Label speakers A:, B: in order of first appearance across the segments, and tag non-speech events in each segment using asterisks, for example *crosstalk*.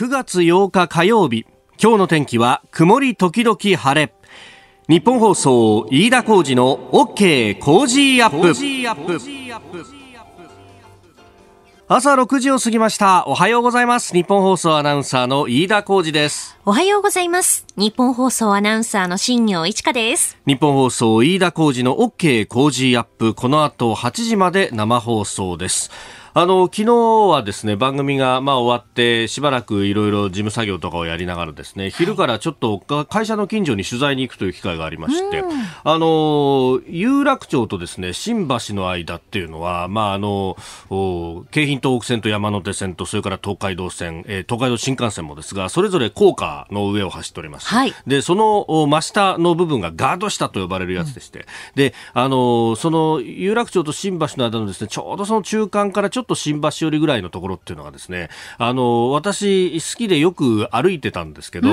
A: 9月8日火曜日今日の天気は曇り時々晴れ日本放送飯田浩二の OK コージーアップ朝6時を過ぎましたおはようございます日本放送アナウンサーの飯田浩二です
B: おはようございます日本放送アナウンサーの新業一華です
A: 日本放送飯田浩二の OK コージーアップこの後8時まで生放送ですあの昨日はですね番組がまあ終わってしばらくいろいろ事務作業とかをやりながらですね昼からちょっと会社の近所に取材に行くという機会がありまして、うん、あの有楽町とですね新橋の間っていうのはまああの京浜東北線と山手線とそれから東海道線、えー、東海道新幹線もですがそれぞれ高架の上を走っております、はい、でその真下の部分がガード下と呼ばれるやつでして、うん、であのその有楽町と新橋の間のですねちょうどその中間からちょょっと新橋寄りぐらいのところっていうのがですね、あの、私、好きでよく歩いてたんですけど、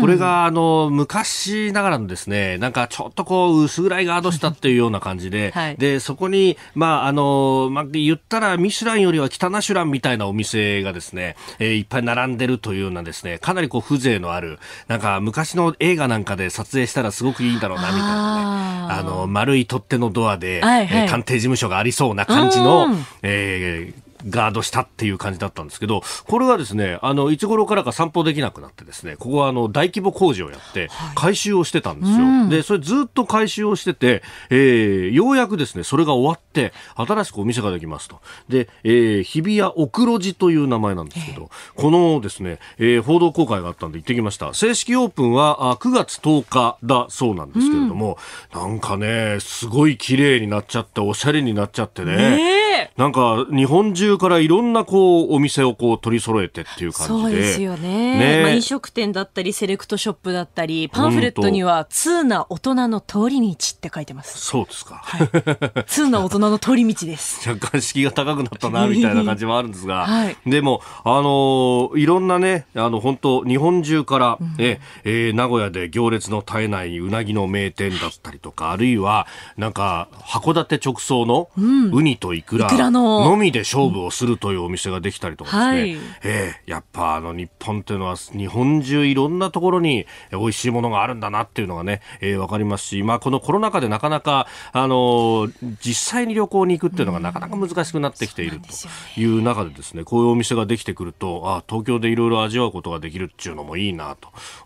A: これが、あの、昔ながらのですね、なんかちょっとこう、薄暗いガードしたっていうような感じで、*laughs* はい、で、そこに、まあ、あの、まあ、言ったら、ミシュランよりは北ナシュランみたいなお店がですね、えー、いっぱい並んでるというようなですね、かなりこう、風情のある、なんか昔の映画なんかで撮影したらすごくいいんだろうな、みたいなね、あの、丸い取っ手のドアで、はいはい、えー、探偵事務所がありそうな感じの、えー、ガードしたっていう感じだったんですけど、これがですね、あの、いつ頃からか散歩できなくなってですね、ここはあの、大規模工事をやって、改修をしてたんですよ。はい、で、それずっと回収をしてて、えー、ようやくですね、それが終わって、新しくお店ができますと。で、えー、日比谷奥路寺という名前なんですけど、このですね、えー、報道公開があったんで行ってきました。正式オープンはあ9月10日だそうなんですけれども、うん、なんかね、すごい綺麗になっちゃって、おしゃれになっちゃってね。なんか、日本中中からいろんなこうお店をこう取り揃えてっていう感じでそうですよ
B: ね、ね、まあ、飲食店だったりセレクトショップだったりパンフレットには「通な大人の通り道」って書いてます
A: そうですか、はい、
B: 通な大人の通り道です
A: 若干敷居が高くなったなみたいな感じもあるんですが、*laughs* はい、でもあのいろんなねあの本当日本中から、うん、ええー、名古屋で行列の絶えないうなぎの名店だったりとか、あるいはなんか函館直送のウニとイクラのみで勝負をするというお店ができたりとかですね、はい、えー、やっぱあの日本っていうのは日本中いろんなところに美味しいものがあるんだなっていうのがね、えー、分かりますし、まあ、このコロナ禍でなかなか、あの実際に旅行に行くっていうのがなかなか難しくなってきているという中でですねこういうお店ができてくるとあ東京でいろいろ味わうことができるっていうのもいいな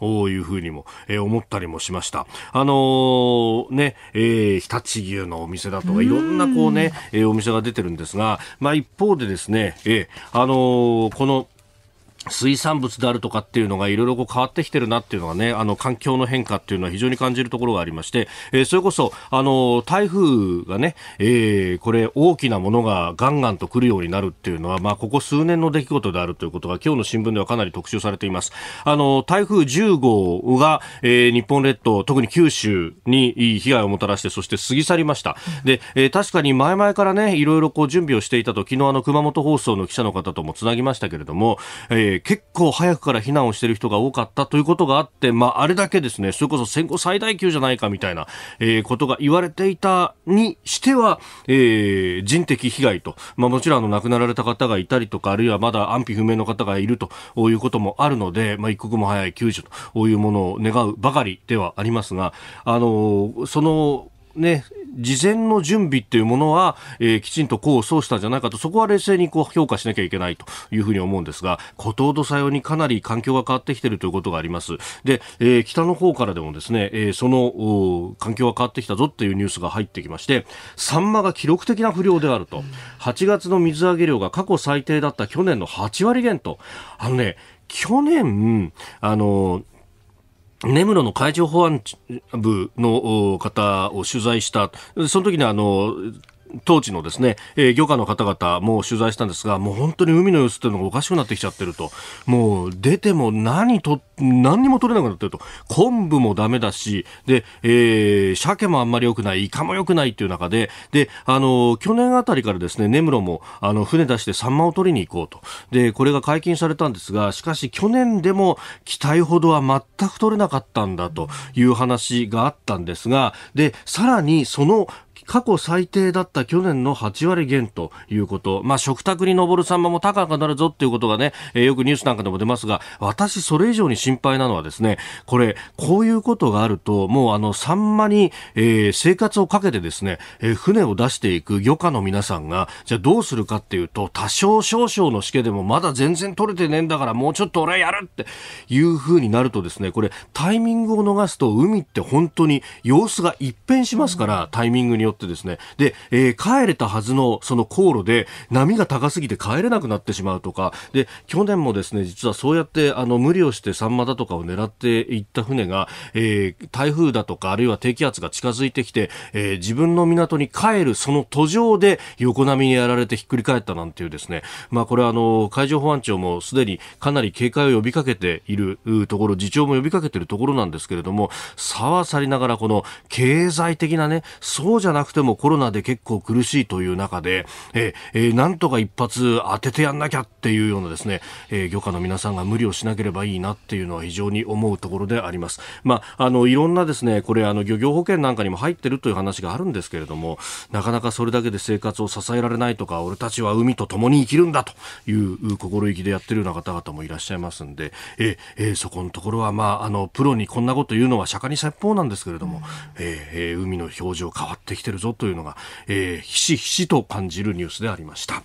A: というふうにも、えー、思ったりもしました。あのー、ね、えー、日立牛のお店だとかいろんなこうね、えー、お店が出てるんですが、まあ、一方ででですね、えー、あのー、この水産物であるとかっていうのがいろいろ変わってきてるなっていうのはね、あの環境の変化っていうのは非常に感じるところがありまして、えー、それこそ、あの、台風がね、えー、これ大きなものがガンガンと来るようになるっていうのは、まあ、ここ数年の出来事であるということが今日の新聞ではかなり特集されています。あの、台風10号が、えー、日本列島、特に九州に被害をもたらして、そして過ぎ去りました。で、えー、確かに前々からね、いろいろこう準備をしていたと、昨日あの熊本放送の記者の方ともつなぎましたけれども、えーー、結構早くから避難をしている人が多かったということがあって、まあ、あれだけですね、それこそ戦後最大級じゃないかみたいな、えー、ことが言われていたにしては、えー、人的被害と、まあ、もちろんあの亡くなられた方がいたりとか、あるいはまだ安否不明の方がいるということもあるので、まあ、一刻も早い救助というものを願うばかりではありますが、あのその、ね、事前の準備っていうものは、えー、きちんと功を奏したんじゃないかと、そこは冷静にこう評価しなきゃいけないというふうに思うんですが、孤島土佐用にかなり環境が変わってきているということがあります。で、えー、北の方からでもですね、えー、その環境が変わってきたぞっていうニュースが入ってきまして、サンマが記録的な不良であると、8月の水揚げ量が過去最低だった去年の8割減と、あのね、去年、あのー根室の海上保安部の方を取材した、その時にあの、当地のですね、えー、漁家の方々も取材したんですが、もう本当に海の様子ていうのがおかしくなってきちゃってると、もう出ても何と、何にも取れなくなってると、昆布もダメだし、で、えー、鮭もあんまり良くない、イカも良くないっていう中で、で、あの、去年あたりからですね、根室も、あの、船出してサンマを取りに行こうと。で、これが解禁されたんですが、しかし去年でも期待ほどは全く取れなかったんだという話があったんですが、で、さらにその過去最低だった去年の8割減ということ、まあ、食卓に上るサンマも高くなるぞということがね、えー、よくニュースなんかでも出ますが、私、それ以上に心配なのはですね、これ、こういうことがあると、もうあの、サンマに、えー、生活をかけてですね、えー、船を出していく漁家の皆さんが、じゃあどうするかっていうと、多少少々のしけでもまだ全然取れてねえんだから、もうちょっと俺はやるっていう風になるとですね、これ、タイミングを逃すと、海って本当に様子が一変しますから、タイミングによってってですね、で、えー、帰れたはずのその航路で波が高すぎて帰れなくなってしまうとか、で、去年もですね、実はそうやってあの無理をしてサンマだとかを狙っていった船が、えー、台風だとかあるいは低気圧が近づいてきて、えー、自分の港に帰るその途上で横波にやられてひっくり返ったなんていうですね、まあこれはあの、海上保安庁もすでにかなり警戒を呼びかけているところ、次長も呼びかけているところなんですけれども、さはさりながらこの経済的なね、そうじゃなくくてもコロナで結構苦しいという中で、えー、なんとか一発当ててやんなきゃっていうようなですね、えー、漁家の皆さんが無理をしなければいいなっていうのは非常に思うところであります。まあ、あの、いろんなですね、これ、あの、漁業保険なんかにも入ってるという話があるんですけれども、なかなかそれだけで生活を支えられないとか、俺たちは海と共に生きるんだという心意気でやってるような方々もいらっしゃいますんで、ええそこのところは、まあ、あの、プロにこんなこと言うのは釈迦に説法なんですけれども、ええ海の表情変わってきてるるぞというのが、えー、ひしひしと感じるニュースでありました。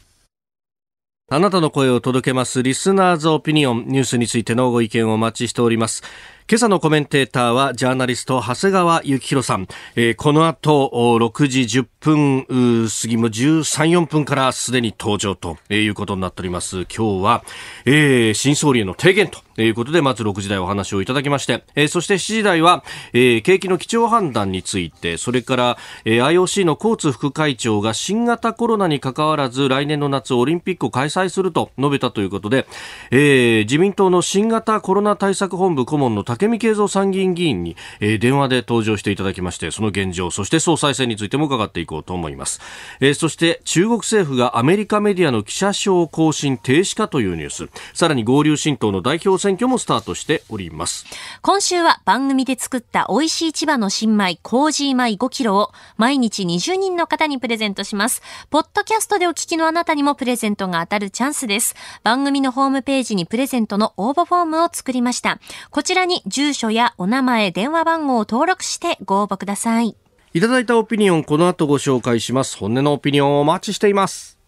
A: あなたの声を届けますリスナーズオピニオンニュースについてのご意見をお待ちしております。今朝のコメンテーターはジャーナリスト長谷川幸宏さん、えー、この後6時10分過ぎも13、4分からすでに登場ということになっております今日は、えー、新総理への提言ということでまず6時台お話をいただきまして、えー、そして7時台は、え景気の基調判断についてそれから、え IOC の交通副会長が新型コロナにかかわらず来年の夏オリンピックを開催すると述べたということで、え自民党の新型コロナ対策本部顧問の竹武見敬三参議院議員に、えー、電話で登場していただきまして、その現状、そして総裁選についても伺っていこうと思います。えー、そして中国政府がアメリカメディアの記者証更新停止かというニュース、さらに合流新党の代表選挙もスタートしております。
B: 今週は番組で作った美味しい千葉の新米、コージー米5キロを毎日20人の方にプレゼントします。ポッドキャストでお聞きのあなたにもプレゼントが当たるチャンスです。番組のホームページにプレゼントの応募フォームを作りました。こちらに住所やお名前、電話番号を登録してご応募ください。
A: いただいたオピニオン、この後ご紹介します。本音のオピニオンをお待ちしています。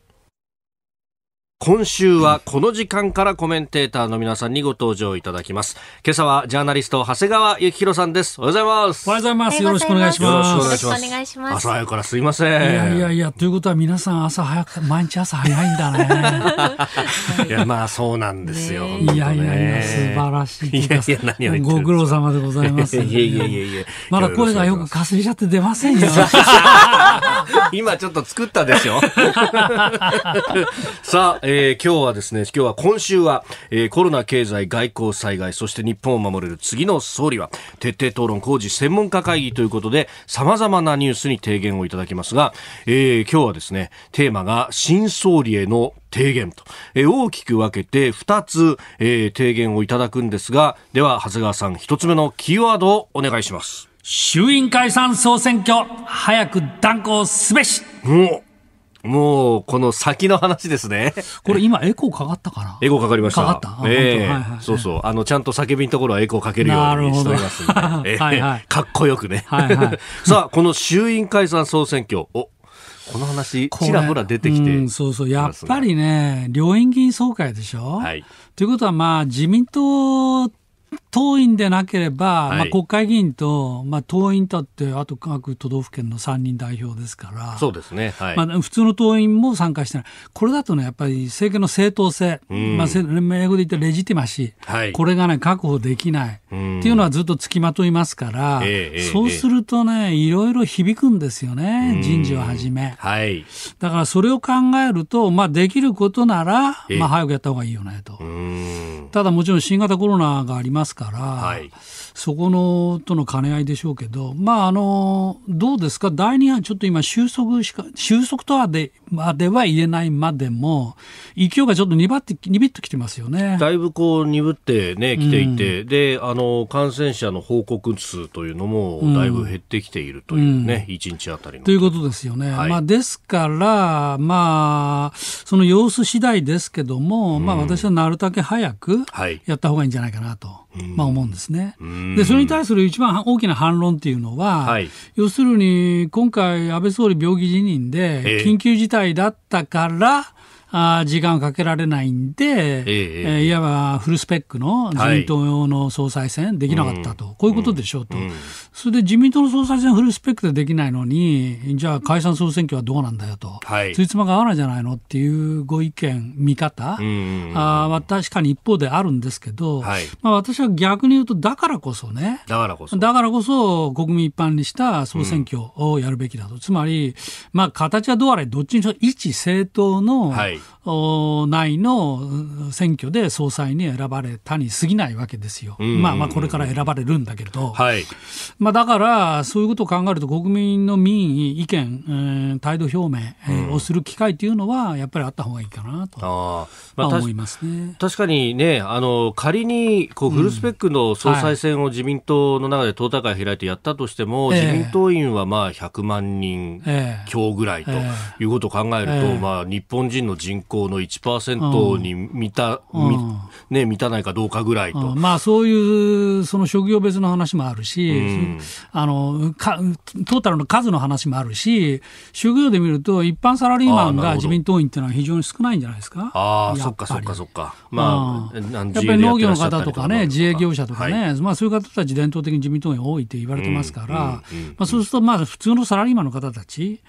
A: 今週はこの時間からコメンテーターの皆さんにご登場いただきます今朝はジャーナリスト長谷川幸宏さんですおはようございますおはようございますよろしくお願いしますよろしくお願いします朝早くからすいませんいやい
C: やいやということは皆さん朝早く毎日朝早いんだね
A: *laughs* いやまあそうなんですよ、ね、いやいやいや素晴らしいいやいや何を言ご苦労様でございますいやいやいやいやまだ声
C: がよくかすりちゃって出ませんよ *laughs*
A: *laughs* 今ちょっと作ったでしょ *laughs* さあ、えー、今日はですね、今日は今週は、えー、コロナ経済外交災害、そして日本を守れる次の総理は、徹底討論工事専門家会議ということで、様々なニュースに提言をいただきますが、えー、今日はですね、テーマが新総理への提言と、え大きく分けて2つ、えー、提言をいただくんですが、では、長谷川さん、1つ目のキーワードをお願いします。
C: 衆院解散総選挙、早く断行すべし。もう、こ
A: の先の話ですね。
C: これ今、エコーかかったか
A: なエコーかかりました。かかった。ええーはいはい、そうそう。あの、ちゃんと叫びのところはエコーかけるようにしておりますので、はい。かっこよくね。はいはい、*laughs* さあ、この衆院解散総選挙。おこの話、ちらほら出てきて、うん。
C: そうそう。やっぱりね、両院議員総会でしょはい。ということは、まあ、自民党党員でなければ、はい、まあ、国会議員と、まあ、党員だって、あと各都道府県の3人代表ですから、そう
A: ですね、はい、まあ、
C: 普通の党員も参加してない、これだとね、やっぱり政権の正当性、まあ、英語で言ったレジティマシー、はい、これがね、確保できない、っていうのはずっとつきまといますから、えー、そうするとね、えー、いろいろ響くんですよね、人事をはじめ。はい、だからそれを考えると、まあ、できることなら、えー、まあ、早くやったほうがいいよねと。ただ、もちろん新型コロナがありますますから、はい、そこのとの兼ね合いでしょうけど、まあ、あのどうですか、第2波、ちょっと今、収束しか収束とはでまでは言えないまでも、勢いがちょっと鈍って鈍ってきてますよね
A: だいぶこう鈍ってね、きていて、うん、であの感染者の報告数というのも、だいぶ減ってきているというね、うん、1日あたりの。と
C: いうことですよね。はい、まあ、ですから、まあ、その様子次第ですけども、まあ、私はなるだけ早くやったほうがいいんじゃないかなと。まあ、思うんですね。で、それに対する一番大きな反論っていうのは、はい、要するに今回、安倍総理病気辞任で、緊急事態だったから、あ時間をかけられないんで、ええいわばフルスペックの自民党用の総裁選できなかったと、こういうことでしょうと、それで自民党の総裁選フルスペックでできないのに、じゃあ解散総選挙はどうなんだよと、はい、ついつまが合わないじゃないのっていうご意見、見方、うあまあ、確かに一方であるんですけど、はいまあ、私は逆に言うと、だからこそね、だからこそだからこそ国民一般にした総選挙をやるべきだと、つまり、まあ、形はどうあれ、どっちにしろ一政党の、はい内の選挙で総裁に選ばれたに過ぎないわけですよ、まあ、まあこれから選ばれるんだけど、はい、まあ、だからそういうことを考えると、国民の民意、意見、えー、態度表明をする機会というのは、やっぱりあったほうがいいかなと、
A: あまあ、思いますね確かにね、あの仮にこうフルスペックの総裁選を自民党の中で党大会開いてやったとしても、はい、自民党員はまあ100万人強ぐらいということを考えると、えーえー、まあ、日本人の人人口の1%に満た,、ね、満たないかどうかぐら
C: いと。まあ、そういうその職業別の話もあるし、あのかトータルの数の話もあるし、職業で見ると、一般サラリーマンが自民党員っていうのは非常に少ないんじゃないですか。ああ、そっかそっかそっか。まあ、やっぱり農業の方とかね、自営業者とかね、はい、まあ、そういう方たち伝統的に自民党員多いって言われてますから、まあ、そうすると、まあ、普通のサラリーマンの方たち、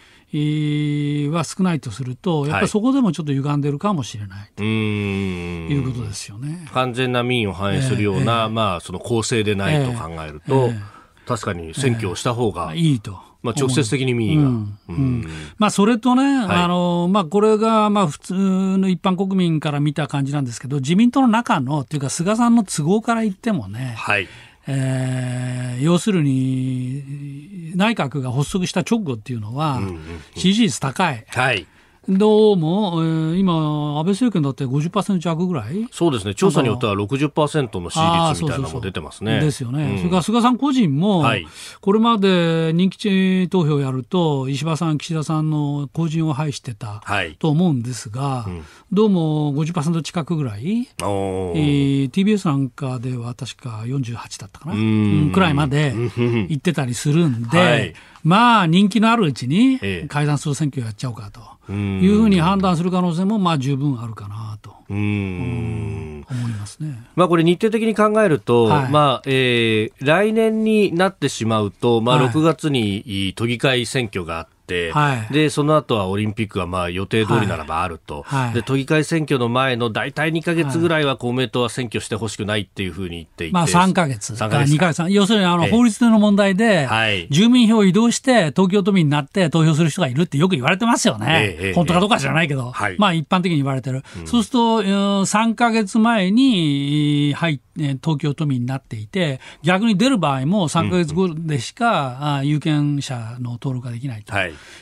C: は少ないとすると、やっぱりそこでもちょっと歪んでるかもしれない、は
A: い、ということですよね。完全な民意を反映するような、えー、まあ、その構成でないと考えると、えー、確かに選挙をした方が、えー、い
C: いと。まあ、直接的に民意が。うんうん、まあ、それとね、はい、あのまあ、これがまあ普通の一般国民から見た感じなんですけど、自民党の中のというか、菅さんの都合から言ってもね、はい、えー、要するに内閣が発足した直後っていうのは、支持率高い、はい、どうも、えー、今、安倍政権だって50%弱ぐらいそうですね、調査によって
A: は60%の支持率みたいなのも出てますね。そうそうそうですよね、うん、それから
C: 菅さん個人も、はい、これまで人気投票やると、石破さん、岸田さんの後陣を排してたと思うんですが、はいうん、どうも50%近くぐらい、えー、TBS なんかでは確か48だったかな、うんくらいまで行ってたりするんで。はいまあ人気のあるうちに解散する選挙やっちゃおうか
D: というふう
C: に判断する可能性もまあ十分あるかな
A: と。うん
C: 思いますね、まあ、これ、日程
A: 的に考えると、はい、まあえ来年になってしまうと、まあ、6月に都議会選挙があっ、はい、でその後はオリンピックがまあ予定通りならばあると、はいはい、で都議会選挙の前の大体2か月ぐらいは公明党は選挙してほしくないっていうふうに言っていて、まあ、3か月、3か月か月
C: 要するにあの法律の問題で、住民票を移動して東京都民になって投票する人がいるってよく言われてますよね、ええ、本当かどうか知らないけど、え、まあ、一般的に言われてる、うん、そうすると、3か月前に入東京都民になっていて、逆に出る場合も3か月後でしか、有権者の登録ができないと。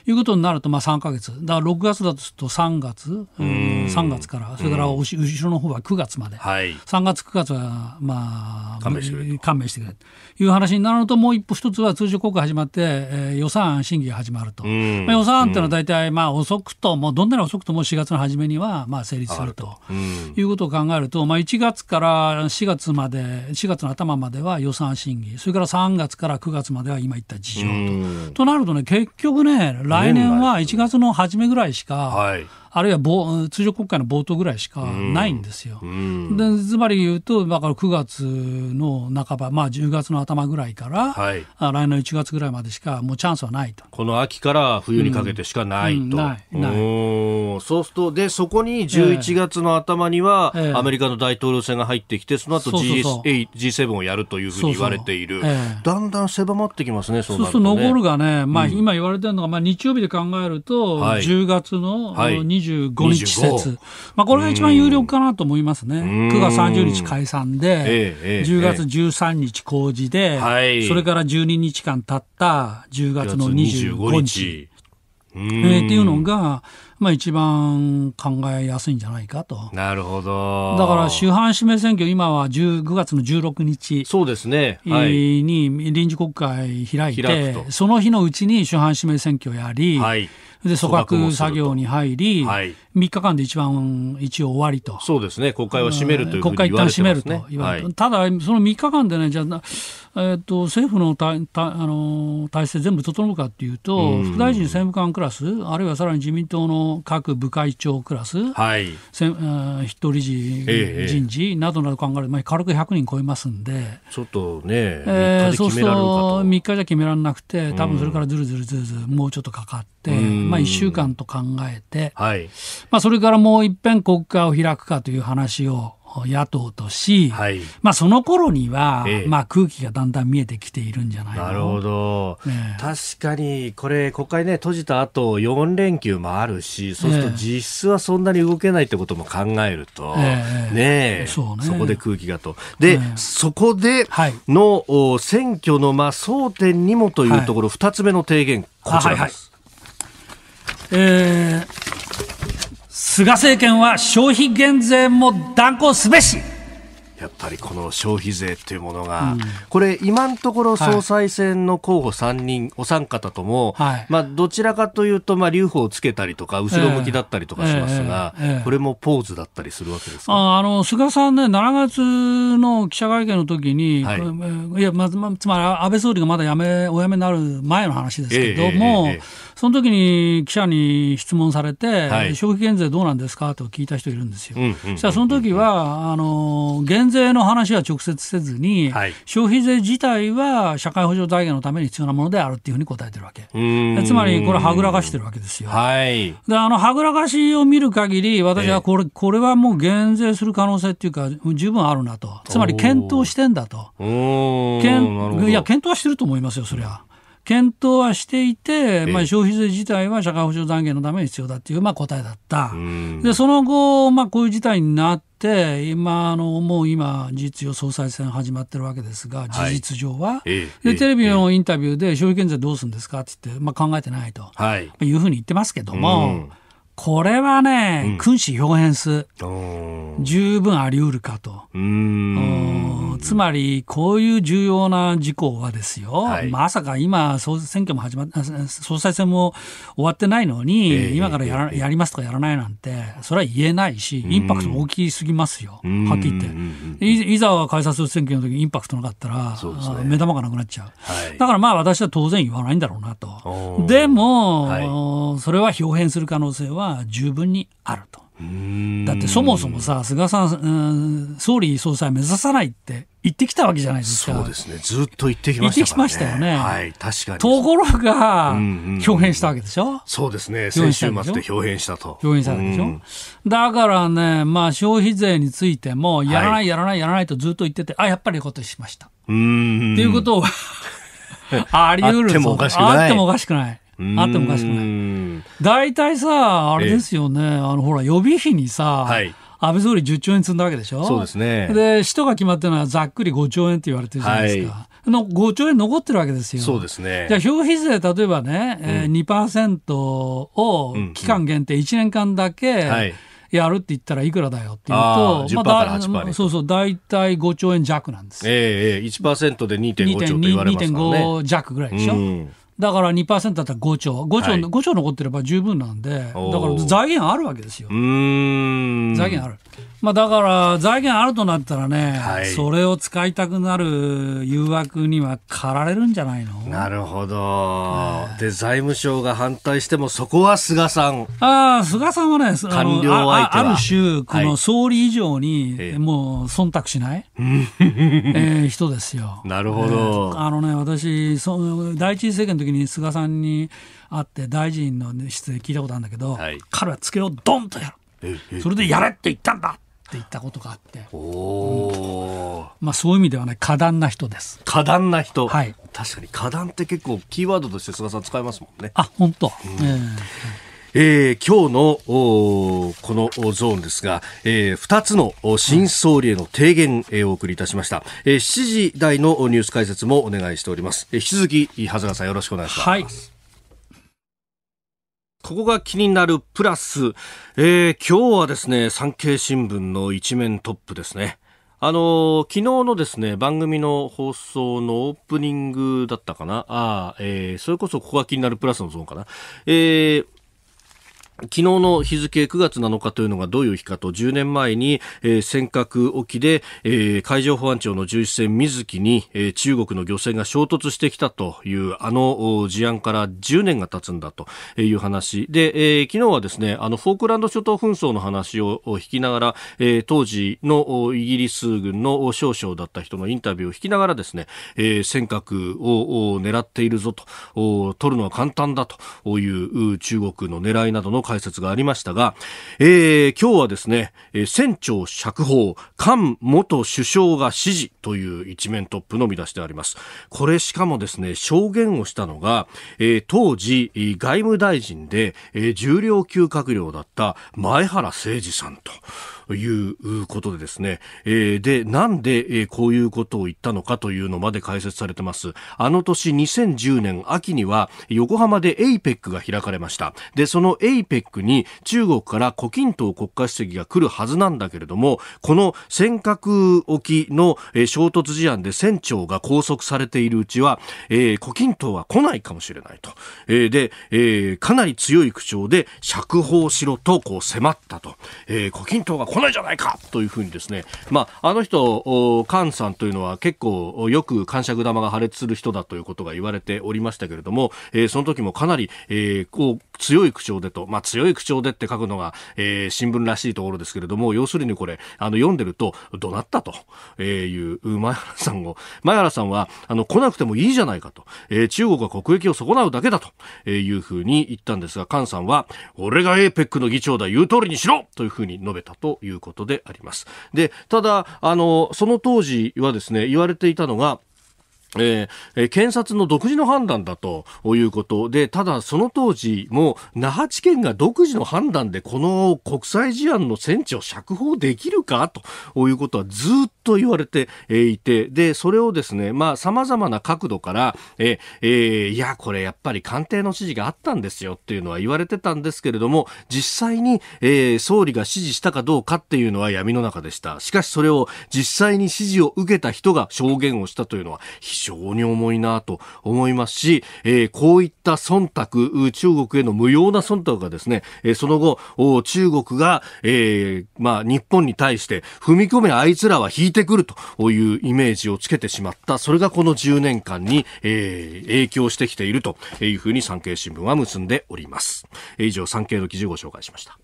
C: いうことになると、まあ、3か月、だから6月だとすると3月、3月から、それから後ろの方は9月まで、はい、3月、9月は、まあ、勘弁してくれ勘弁してくれという話になるのと、もう一歩一つは通常国会始まって、えー、予算案審議が始まる
D: と、まあ、予算案っていうのは大
C: 体、まあ、遅くと、もうどんなに遅くとも4月の初めには、まあ、成立するということを考えると、まあ、1月から4月まで、4月の頭までは予算審議、それから3月から9月までは今言った事情と。となるとね、結局ね、来年は1月の初めぐらいしか、はい、あるいは通常国会の冒頭ぐらいしかないんですよ。でつまり言うと、だから9月の半ば、まあ、10月の頭ぐらいから、はい、来年の1月ぐらいまでしか、もうチャンスはないと。
A: この秋から冬にかけてしかないと。いそうすると、で、そこに11月の頭には、えアメリカの大統領選が入ってきて、その後 G8 G7 をやるというふうに言われている。そうそうえー、
C: だんだん狭まってきますね、そうなると、ね、そうすると残るがね、まあ、今言われてるのが、まあ、日曜日で考えると、はい、10月の、はい25日節、まあ、これが一番有力かなと思いますね、9月30日解散で、10月13日公示で、それから12日間経った10月の25日。
A: えー、っていうの
C: が、まあ、一番考えやすいんじゃないかと。なるほど。だから、主犯指名選挙、今は9月の16日そうですね、はい、に臨時国会開いて、その日のうちに主犯指名選挙やり、はいで組閣作業に入り、はい、3日間で一番一応終わりと、
A: そうですね、国会を閉めるというふうに言われてますね、はい、
C: ただ、その3日間でね、じゃあ、えーと、政府のたたあの体制、全部整うかっていうと、う副大臣、政務官クラス、あるいはさらに自民党の各部会長クラス、はいせんあ筆頭理事、人事などなど考えると、まあ、軽く100人超えますんで、ちょっとね、ええそうすると3日じゃ決められなくて、多分それからずるずるずるずる、もうちょっとかかって。まあ、1週間と考えて、はい、まあ、それからもういっぺん国会を開くかという話を野党とし、はい、まあ、その頃には、ええ、まあ、空気がだんだん見えてきているんじゃないなるほど、え、確
A: かにこれ、国会ね、閉じた後4連休もあるし、そうすると実質はそんなに動けないってことも考えると、ねそね、そこで空気がと、で、そこでの、はい、選挙のまあ争点にもというところ、はい、2
C: つ目の提言、こちらです。はいはいえー、菅政権は消費減税も断行すべし
A: やっぱりこの消費税というものが、うん、これ、今のところ総裁選の候補3人、はい、お三方とも、はい、まあ、どちらかというと、まあ、留保をつけたりとか、後ろ向きだったりとかしますが、えーえーえー、これもポーズだったりするわけで
C: すああの菅さんね、7月の記者会見の時に、はい、いやまま、つまり安倍総理がまだやめお辞めになる前の話ですけども、その時に記者に質問されて、消費減税どうなんですかと聞いた人いるんですよ。うんうんうんうん、そその時はあの減税の話は直接せずに、はい、消費税自体は社会保障財源のために必要なものであるっていうふうに答えてるわけ。つまり、これ、はぐらかしてるわけですよ。はい、で、あの、はぐらかしを見る限り、私はこれ、えー、これはもう減税する可能性っていうか、十分あるなと。つまり、検討してんだと。いや、検討はしてると思いますよ、そりゃ。検討はしていて、まあ、消費税自体は社会保障財源のために必要だという、まあ、答えだった、でその後、まあ、こういう事態になって、今あのもう今、事実上、総裁選始まってるわけですが、事実上は、はい、でテレビのインタビューで、消費減税どうするんですかって言って、まあ、考えてないと、はい、いうふうに言ってますけども。これはね、うん、君子表変数十分あり得るかとつまりこういう重要な事項はですよ、はい、まさか今総選挙も始ま *laughs* 総裁選も終わってないのに、えー、今からややりますとかやらないなんてそれは言えないしインパクト大きすぎますよはっきり言っていざは解散選挙の時にインパクトなかったら、ね、目玉がなくなっちゃう、はい、だからまあ私は当然言わないんだろうなとでも、はい、それは表変する可能性は十分にあると。だってそもそもさ、菅さん、ん、総理総裁目指さないって言ってきたわけじゃないですか。そうですね。
A: ずっと言ってきました、きま
C: したよね。はい、確かに。ところ
A: が、表現したわけでしょ、うそうですね。先週末で表現したと。表現したわけでしょ、
C: うだからね、まあ消費税についても、やらない、やらない、やらないとずっと言ってて、はい、あ、やっぱりことしました。うん。っていうことは *laughs* あり得るあってもおかしくない。あってもおかしくない。あってもおかしくない大体さあれですよねあのほら予備費にさ、はい安倍総理10兆円積んだわけでしょ。そうですね。で、使途が決まったのはざっくり5兆円って言われてるじゃないですか。はい、の5兆円残ってるわけですよ。そうですね。じゃあ、消費税、例えばね、うん、えー、2%を期間限定1年間だけ、やるって言ったらいくらだよっていうと、はい、まあだ、そうそう、大体5兆円弱なんです。
A: ええー、1%で2.5兆と言われますからね。2.5弱ぐらいでしょ。うん
C: だから2%だったら5兆、5兆,、はい、5兆残ってれば十分なんで、だから財源あるわけですよ。
A: 財源ある。
C: まあ、だから財源あるとなったらね、はい、それを使いたくなる誘惑には駆られるんじゃないの
A: なるほど、えー、で財務省が反対してもそこは菅さん
C: ああ、菅さんはね官僚あある種この総理以上に、もう忖度しない、*laughs* えー、人ですよなるほど、えー、あのね私そ第一次政権の時に菅さんに会って大臣の質演聞いたことあるんだけど、はい、彼はつけをドンとやるそれでやれって言ったんだって言ったことがあって、うん、まあそういう意味ではね過断な人です。
A: 過断な人、はい、確かに過断って結構キーワードとして菅さん使いますもんね。あ本当。うん、えーえー、今日のこのゾーンですが、えー、2つの新総理への提言をお送りいたしました、えー、7時台のニュース解説もお願いしております、えー、引き続き長谷川さんよろしくお願いします、はい、ここが気になるプラス、えー、今日はですね産経新聞の一面トップですねあの昨日のですね番組の放送のオープニングだったかなあ、えー、それこそここが気になるプラスのゾーンかな、えー、昨日の日付9月7日というのがどういう日かと10年前に、えー、尖閣沖で、えー、海上保安庁の巡視船水木に、えー、中国の漁船が衝突してきたというあの事案から10年が経つんだという話で、えー、昨日はですねあのフォークランド諸島紛争の話を引きながら、えー、当時のイギリス軍の少将だった人のインタビューを引きながらですね、えー、尖閣を狙っているぞと取るのは簡単だという中国の狙いなどの解説がありましたが、えー、今日はですね、え船長釈放、菅元首相が指示という一面トップの見出しであります。これしかもですね、証言をしたのが、えー、当時、外務大臣で、えー、重量級閣僚だった前原誠二さんと。いうことでですね、えー、で、なんで、えー、こういうことを言ったのかというのまで解説されてます。あの年2010年秋には横浜で APEC が開かれました。で、その APEC に中国から胡錦涛国家主席が来るはずなんだけれども、この尖閣沖の、えー、衝突事案で船長が拘束されているうちは、えー、胡錦涛は来ないかもしれないと。えー、で、えー、かなり強い口調で釈放しろとこう迫ったと。えー、胡錦涛が来ないじゃないかというふうにですね、まあ、あの人、カンさんというのは結構よく感触玉が破裂する人だということが言われておりましたけれども、えー、その時もかなり、えー、こう強い口調でと、まあ、強い口調でって書くのが、えー、新聞らしいところですけれども、要するにこれ、あの読んでると、怒鳴ったと、えいう前原さんを、前原さんは、あの、来なくてもいいじゃないかと、え中国は国益を損なうだけだと、えいうふうに言ったんですが、菅さんは、俺が APEC の議長だ、言う通りにしろというふうに述べたということであります。で、ただ、あの、その当時はですね、言われていたのが、えー、検察の独自の判断だということで、ただその当時も那覇地検が独自の判断でこの国際事案の戦地を釈放できるかということはずっと言われていて、で、それをですね、まあ様々な角度から、えー、いや、これやっぱり官邸の指示があったんですよっていうのは言われてたんですけれども、実際に、えー、総理が指示したかどうかっていうのは闇の中でした。しかしそれを実際に指示を受けた人が証言をしたというのは非常に重いなと思いますし、えー、こういった忖度、中国への無用な忖度がですね、えその後、中国が、えー、まあ、日本に対して踏み込めあいつらは引いてくるというイメージをつけてしまった。それがこの10年間に、えー、影響してきているというふうに産経新聞は結んでおります。以上、産経の記事をご紹介しました。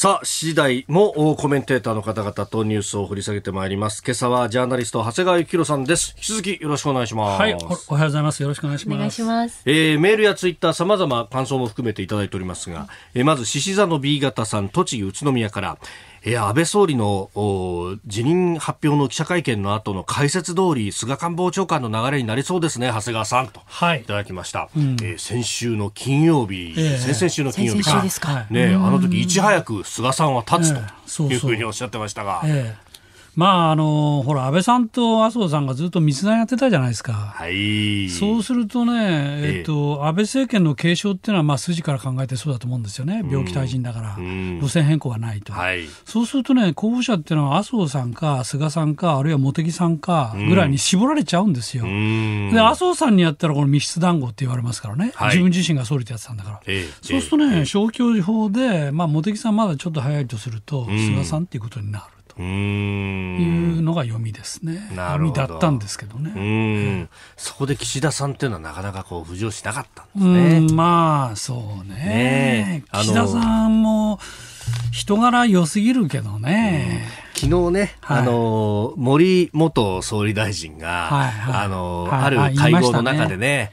A: さあ、次第もコメンテーターの方々とニュースを掘り下げてまいります。今朝はジャーナリスト、長谷川幸宏さんです。引き続きよろしくお願いします。はい、おはよ
C: うございます。よろしくお願いします。お願いします。
A: えー、メールやツイッター、様々感想も含めていただいておりますが、えー、まず、獅子座の B 型さん、栃木宇都宮から、いや安倍総理の辞任発表の記者会見の後の解説通り菅官房長官の流れになりそうですね長谷川さんと、はい、いただきました、うん、えー、先週の金曜日、えー、先々週の金曜日かね、あの時いち早く菅さんは立つというふうにおっしゃってましたが、え
C: ー、まあ、あの、ほら、安倍さんと麻生さんがずっと密談やってたじゃないですか。はい。そうするとね、えっと、安倍政権の継承っていうのは、まあ、筋から考えてそうだと思うんですよね。病気退陣だから、路線変更がないと。はい。そうするとね、候補者っていうのは麻生さんか、菅さんか、あるいは茂木さんか、ぐらいに絞られちゃうんですよ。で、麻生さんにやったら、この密室談合って言われますからね。はい、自分自身が総理とやってたんだから。そうするとね、消去法で、まあ、茂木さんまだちょっと早いとすると、菅さんっていうことになる。
A: い
C: うのが読みですね。読みだったんですけどね。う
A: ん、そこで岸田さんっていうのはなかなかこう浮上しなかった
C: んですね。まあそうね。ね岸田さんも人柄良すぎるけどね。昨日ね、
A: あの森元総理大臣が、あのある会合の中でね、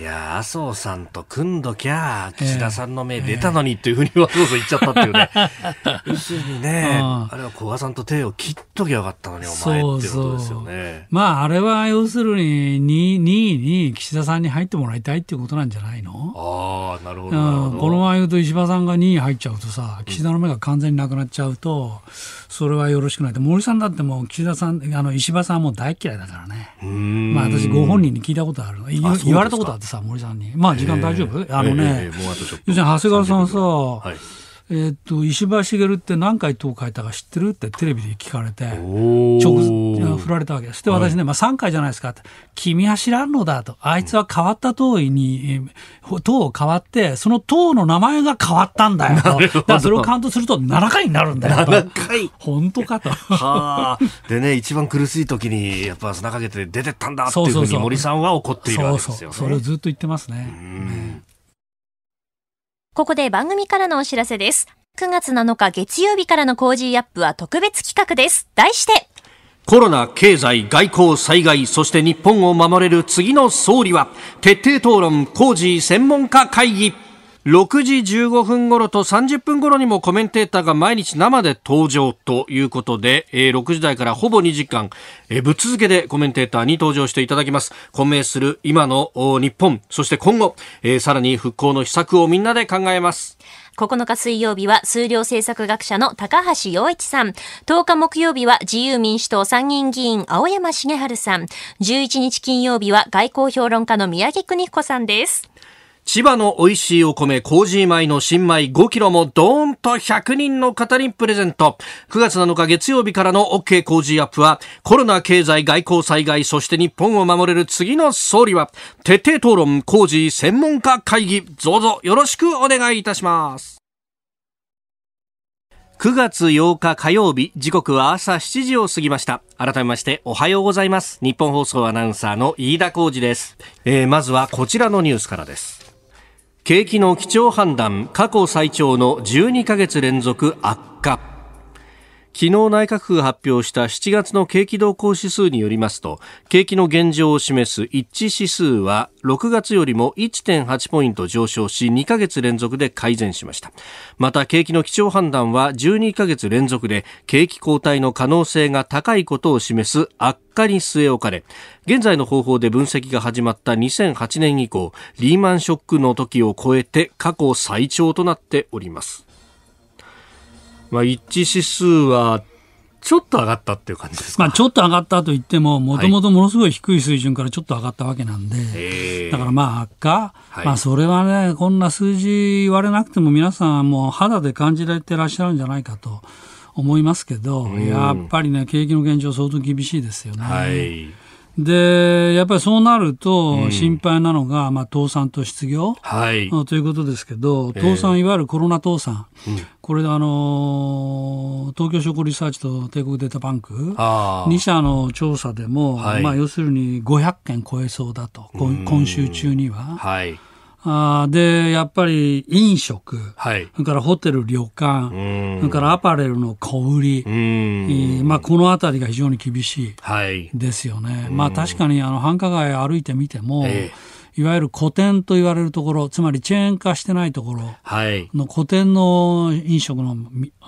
A: いや、麻生さんと組んどきゃ、岸田さんの目出たのにというふうにわざわざ言っちゃったっていうね、要するにね、あれは古賀さんと手を切っときゃよかったのに、お前っていうことですよね。
C: まあ、あれは要するに、2位に岸田さんに入ってもらいたいっていうことなんじゃないのああ、なるほど、この前言うと、石破さんが2位入っちゃうとさ、岸田の目が完全になくなっちゃうと、うんそれはよろしくないって森さんだってもう岸田さんあの石破さんも大嫌いだからねまあ私ご本人に聞いたことある言われたことあってさ森さんにまあ時間大丈夫あのね、要するに長谷川さんさ、はいえー、っと石破茂って何回党書いたか知ってるってテレビで聞かれて直振られたわけです。で私ね、はい、まあ、3回じゃないですかって「君は知らんのだ」と「あいつは変わった党に党を変わってその党の名前が変わったんだよ」とだそれをカウントすると7回になるんだよと。7回本当かと。は
A: でね一番苦しい時にやっぱ砂かけて出てったんだっていうふうに森さんは怒っているわけですよね。そうそうそうそれを
C: ずっと言ってますね。うん
B: ここで番組からのお知らせです。9月7日月曜日からのコージーアップは特別企画です。題して、
A: コロナ、経済、外交、災害、そして日本を守れる次の総理は、徹底討論、工事専門家会議。6時15分頃と30分頃にもコメンテーターが毎日生で登場ということで、えー、6時台からほぼ2時間、えー、ぶっ続けでコメンテーターに登場していただきます。混迷する今の日本、そして今後、えー、さらに復興の秘策をみんなで考えます。
B: 9日水曜日は数量政策学者の高橋洋一さん。10日木曜日は自由民主党参議院議員青山茂春さん。11日金曜日は外交評論家の宮城邦彦さんです。
A: 千葉の美味しいお米、コージー米の新米5キロもドーンと100人の方にプレゼント。9月7日月曜日からの OK ーアップは、コロナ経済外交災害、そして日本を守れる次の総理は、徹底討論コージー専門家会議、どうぞよろしくお願いいたします。9月8日火曜日、時刻は朝7時を過ぎました。改めましておはようございます。日本放送アナウンサーの飯田浩二です。えー、まずはこちらのニュースからです。景気の基調判断過去最長の12ヶ月連続悪化昨日内閣府が発表した7月の景気動向指数によりますと景気の現状を示す一致指数は6月よりも1.8ポイント上昇し2ヶ月連続で改善しましたまた景気の基調判断は12ヶ月連続で景気後退の可能性が高いことを示す悪化に据え置かれ現在の方法で分析が始まった2008年以降リーマンショックの時を超えて過去最長となっておりますまあ、一致指数はちょっと上がったっていう感じです
C: まあ、ちょっと上がったといっても、もともとものすごい低い水準からちょっと上がったわけなんで、はい、だからまあ悪化、はい、まあそれはね、こんな数字言われなくても皆さんもう肌で感じられてらっしゃるんじゃないかと思いますけど、うん、やっぱりね、景気の現状相当厳しいですよね。はいで、やっぱりそうなると心配なのが、うん、まあ、倒産と失業、はい、ということですけど、倒産、えー、いわゆるコロナ倒産、うん、これあの東京証拠リサーチと帝国データバンク、2社の調査でも、はい、まあ、要するに500件超えそうだと、今週中には。はいあで、やっぱり飲食、はい、それからホテル、旅館、それからアパレルの小売り、えまあ、このあたりが非常に厳しいですよね。はい、まあ、確かにあの繁華街歩いてみても、えーいわゆる古典と言われるところ、つまりチェーン化してないところの古典の飲食の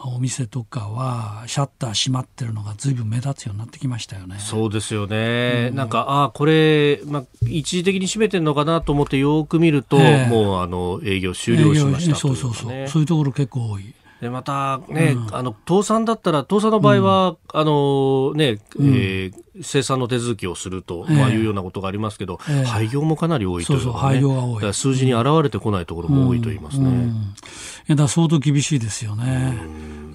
C: お店とかは、シャッター閉まってるのがずいぶん目立つようになってきましたよね。
A: そうですよね。うん、なんか、ああ、これ、まあ、一時的に閉めてるのかなと思ってよく見ると、えー、もうあの営業終了しました、ね、そうそうそう。そういうと
C: ころ結構多い。
A: でまたね、うん、あの倒産だったら倒産の場合は、うん、あのね、うん、えー、生産の手続きをすると、えー、まあいうようなことがありますけど、えー、廃業もかなり多いという、ね、そうそう廃業が多い。数字に表れてこないところも多いと言いますね。
C: いやだ相当厳しいですよね。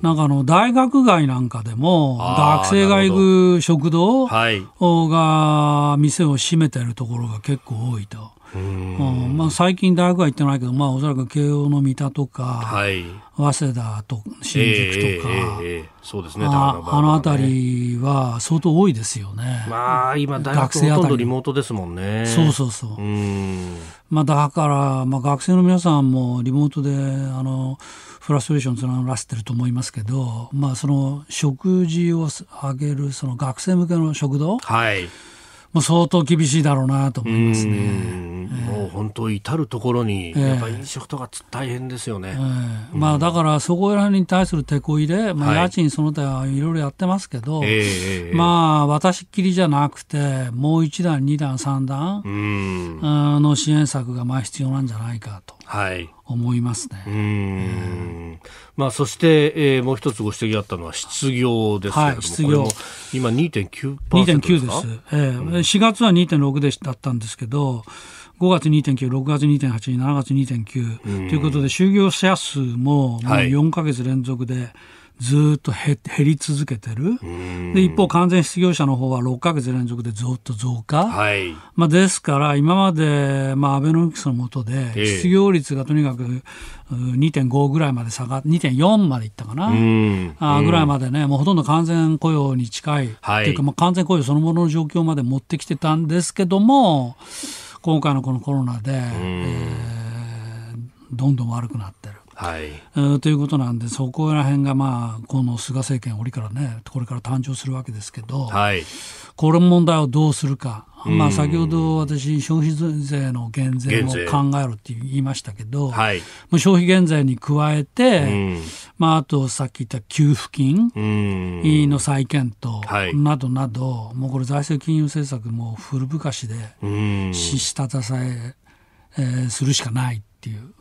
C: なんかあの大学街なんかでも学生が行く食堂が店を閉めてるところが結構多いと。うんまあ、最近大学は行ってないけど、まあ、おそらく慶応の三田とか、はい、早稲田と新宿とか、えーえー、そうですね、ね、あの辺りは相当多いですよ
A: ね。まあ今大学ほとんどリモートですもんね。そうそうそう。う
C: まあ、だから、まあ、学生の皆さんもリモートであのラストレーションつながらせてると思いますけど、まあ、その食事をあげるその学生向けの食堂、はい、もう相当厳しいだろうなと思いますね。
A: もう本当至る所にやっぱ飲食とか大変ですよね。えーえ
C: ーまあだからそこら辺に対する手こ入れ、まあ家賃その他いろいろやってますけど、はい、まあ私っきりじゃなくてもう一段二段三段の支援策がまあ必要なんじゃないかと。はい。思いますね。まあ、そして、
A: えー、もう一つご指摘あったのは失業ですけれども、はい、失業今2.9%ですかです、
C: えーうん、4月は2.6でしだったんですけど5月2.9、6月2.8、7月2.9、うということで就業者数ももう4か月連続で、はいずっと減り続けてる、で一方、完全失業者の方は6か月連続でずっと増加、はい、まあ、ですから、今まで、まあ、アベノミクスの下で、失業率がとにかく2.5ぐらいまで下がって、2.4までいったかな、あぐらいまでね、もうほとんど完全雇用に近い、はい、っていうか、まあ、完全雇用そのものの状況まで持ってきてたんですけども、今回のこのコロナで、えー、どんどん悪くなって。はい、ということなんでそこら辺が、まあ、この菅政権折からねこれから誕生するわけですけど、はい、この問題をどうするか。まあ、先ほど私、消費税の減税も考えろって言いましたけど、はい、消費減税に加えて、まあ、あとさっき言った給付金の再検討などなど、もうこれ、財政金融政策も古ぶかしで、したたさええー、するしかないっていう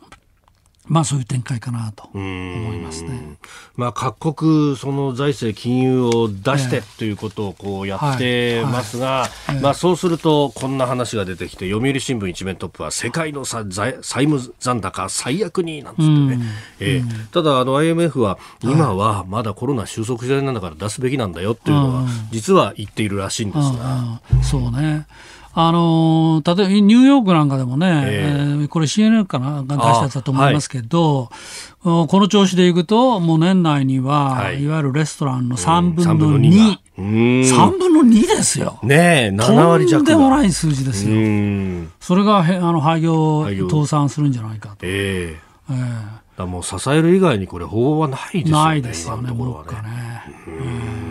C: まあそういう展開かなと
A: 思いますね。まあ各国その財政金融を出して、ということをこうやってますが、まあそうするとこんな話が出てきて、読売新聞一面トップは世界のさ財債務残高最悪になんつってね。えー、ただあの IMF は今はまだコロナ収束時代なんだから出すべきなんだよっていうのは実は言っているらしいんです
C: が。そうね。あの例えばニューヨークなんかでもね、えー、これ CNN かな出したやつだと思いますけど、はい、この調子でいくともう年内には、はい、いわゆるレストランの3分の2。
A: 3
C: 分の2ですよ。
A: ねえ、7割弱とんでもない数字ですよ。
C: それがあの廃業倒産するんじゃないか
A: と。えー、えー、だもう支える以外にこれ法はない
C: ですよね。ないですよね。ねねう
A: ん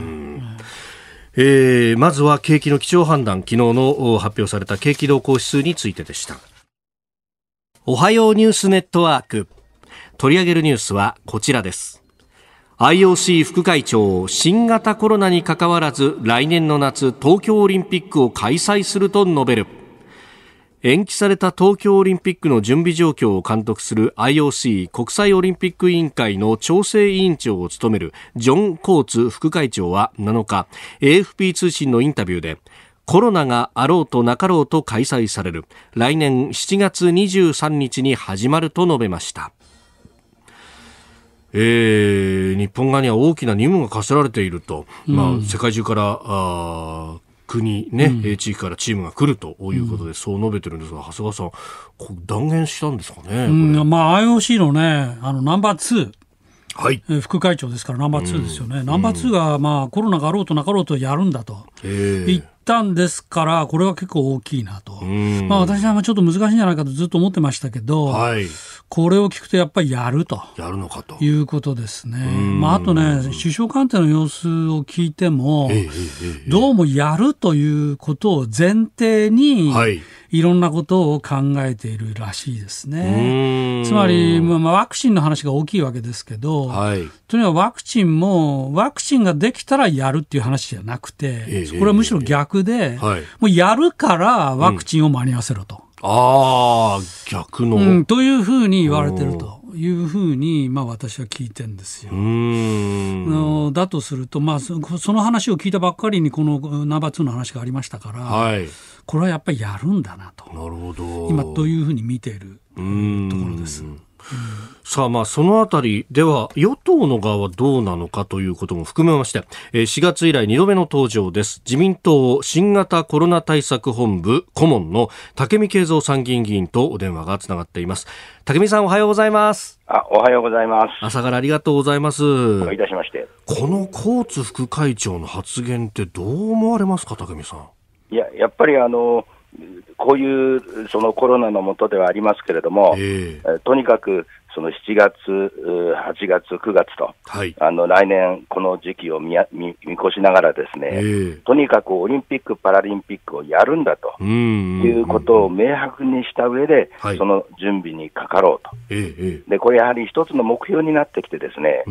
A: えー、まずは景気の基調判断昨日の発表された景気動向指数についてでしたおはようニュースネットワーク取り上げるニュースはこちらです IOC 副会長新型コロナにかかわらず来年の夏東京オリンピックを開催すると述べる延期された東京オリンピックの準備状況を監督する IOC 国際オリンピック委員会の調整委員長を務めるジョン・コーツ副会長は7日 AFP 通信のインタビューでコロナがあろうとなかろうと開催される来年7月23日に始まると述べましたえー、日本側には大きな任務が課せられていると、まあ、世界中からあ国ね、うん、地域からチームが来るということで、そう述べてるんですが、長谷川さん、断
C: 言したんですか
A: ね。うん、
C: まあ、IOC のね、あの、ナンバー2、はい、副会長ですからナンバー2ですよね、うん、ナンバー2が、まあ、コロナがあろうとなかろうとやるんだと言ったんですから、これは結構大きいなと、うん、まあ、私はちょっと難しいんじゃないかとずっと思ってましたけど、はい、これを聞くとやっぱりやるとやるのかということですね、まあ、あとね、首相官邸の様子を聞いても、どうもやるということを前提に、はいいろんなことを考えているらしいですね。つまり、まあ、ワクチンの話が大きいわけですけど、はい、とにかくワクチンも、ワクチンができたらやるっていう話じゃなくて、えー、これはむしろ逆で、えーはい、もうやるからワクチンを間に合わせろと。うん、
A: ああ、逆の、うん、というふうに言われてると。
C: いうふうに、まあ、私は聞いてんです
A: よ。の
C: だとすると、まあ、その話を聞いたばっかりにこのナンバーーの話がありましたから、はい、これはやっぱりやるんだなとなるほど今というふうに見てい
A: るところです。さあまあそのあたりでは与党の側はどうなのかということも含めまして4月以来2度目の登場です自民党新型コロナ対策本部顧問の武見敬三参議院議員とお電話がつながっています武見さんおはようございますあおはようございます朝からありがとうございますいたしましてこのコーツ副会長の発言ってどう思われますか武見さん
E: いややっぱりあのこういうそのコロナのもとではありますけれども、えー、とにかくその7月、8月、9月と、はい、あの来年、この時期を見見見越しながら、ですね、えー、とにかくオリンピック・パラリンピックをやるんだと
D: いうこ
E: とを明白にした上で、はい、その準備にかかろうと、えー、でこれ、やはり一つの目標になってきて、ですね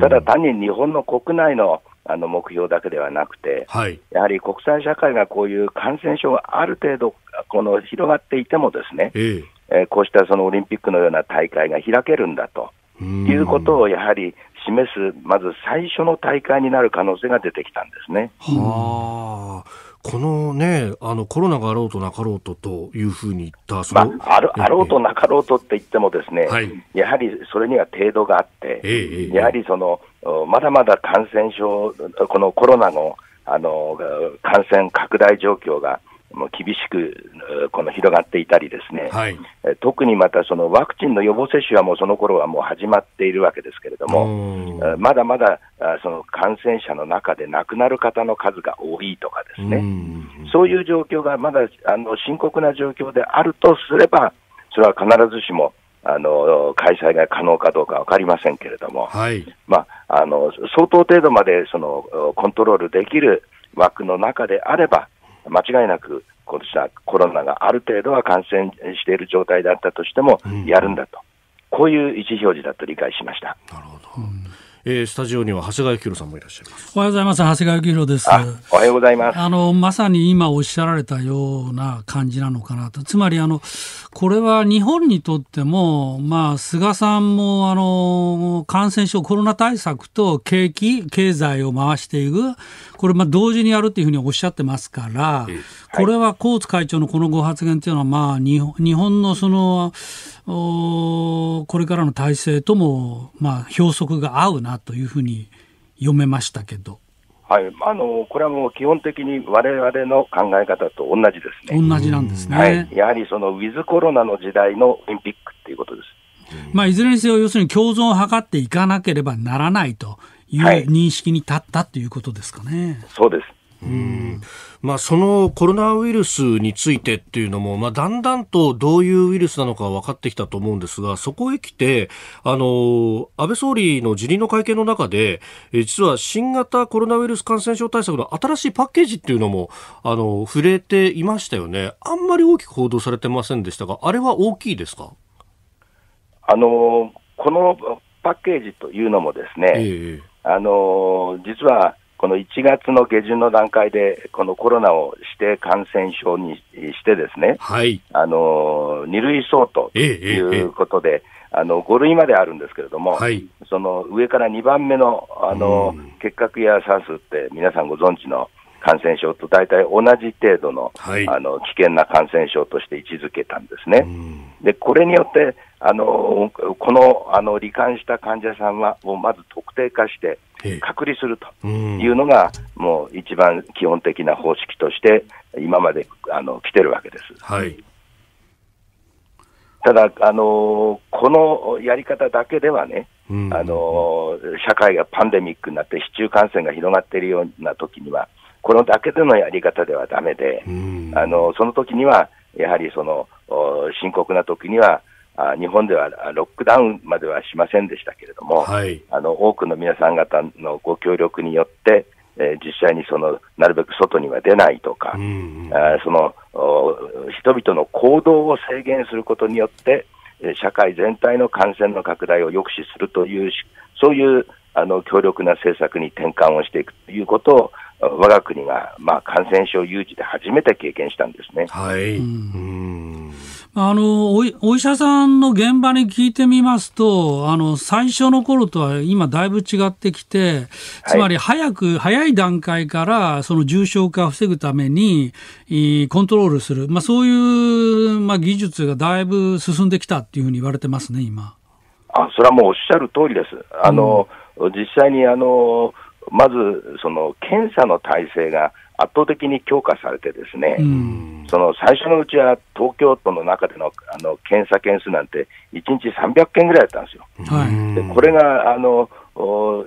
E: ただ単に日本の国内のあの目標だけではなくて、はい、やはり国際社会がこういう感染症がある程度この広がっていてもですね、えーえこうしたそのオリンピックのような大会が開けるんだということをやはり示す、まず最初の大会になる可能性が出てきたんですね。は
A: あこのね、あのコロナがあろうとなかろうとというふうに言ったその、まあ、あるあろうと
E: なかろうとって言っても、ですね、やはりそれには程度があって、ええ、やはりそのまだまだ感染症、このコロナのあの感染拡大状況がもう厳しくこの広がっていたり、ですね、はい、特にまたそのワクチンの予防接種はもうその頃はもう始まっているわけですけれども、まだまだその感染者の中で亡くなる方の数が多いとかですね、そういう状況がまだあの深刻な状況であるとすれば、それは必ずしもあの開催が可能かどうか分かりませんけれども、はい、まあ、あの相当程度までそのコントロールできる枠の中であれば、間違いなくこうしたコロナがある程度は感染している状態だったとしても、やるんだと、うん、こういう意思表示だと理解しました。なるほ
A: ど、うんえー、スタジオには長谷川幸宏さんもいらっしゃいま
C: すおはようございます長谷川幸宏です
E: おはようございます
A: あ
C: のまさに今おっしゃられたような感じなのかなとつまりあのこれは日本にとってもまあ菅さんもあの感染症コロナ対策と景気経済を回していくこれまあ同時にやるというふうにおっしゃってますから、これはコーツ会長のこのご発言というのはまあ日本のそのおこれからの体制ともまあ標則が合うなというふうに読めましたけど。
E: はい、あのこれはもう基本的にわれわれの考え方と同じですね。同じなんですね、はい、やはりそのウィズコロナの時代のオリンピックっていうことで
C: す。まあ、いずれにせよ、要するに共存を図っていかなければならないという認識に立ったということですかね。はい、そうですうんまあ、
A: そのコロナウイルスについてっていうのも、まあ、だんだんとどういうウイルスなのか分かってきたと思うんですが、そこへ来て、あの、安倍総理の辞任の会見の中で、え実は新型コロナウイルス感染症対策の新しいパッケージっていうのも、あの、触れていましたよね。あんまり大きく報道されてませんでしたが、あれは大きいですか
E: あの、このパッケージというのもですね、えー、あの、実は、この1月の下旬の段階で、このコロナを指定感染症にしてですね、はい、あの2類相当ということで、えええあの5類まであるんですけれども、はい、その上から2番目のあの、結核や SARS って皆さんご存知の感染症と大体同じ程度のはい、あの危険な感染症として位置づけたんですね。うん、でこれによってあのこのあの罹患した患者さんはをまず特定化して、隔離するというのが、もう一番基本的な方式として、今まであの来てるわけです。はいただ、あのこのやり方だけではね、うん、あの社会がパンデミックになって、市中感染が広がっているような時には、このだけでのやり方ではだめで、うん、あのその時には、やはりその深刻な時には、あ日本ではロックダウンまではしませんでしたけれども、はい、あの多くの皆さん方のご協力によって、えー、実際にそのなるべく外には出ないとか、うんうん、あその人々の行動を制限することによって、社会全体の感染の拡大を抑止するという、そういうあの強力な政策に転換をしていくということを、我が国が、まあ、感染症誘致で初めて経験したんですね。はい、うん
C: あのお医者さんの現場に聞いてみますと、あの最初の頃とは今、だいぶ違ってきて、つまり早く、はい、早い段階からその重症化を防ぐために、コントロールする、まあ、そういう、まあ、技術がだいぶ進んできたっていうふうに言われてますね、今
E: あそれはもうおっしゃる通りです。あの、うん、実際にあのまずその検査の体制が圧倒的に強化されて、ですね、その最初のうちは東京都の中でのあの検査件数なんて、1日300件ぐらいだったんです
D: よ。で
E: これがあの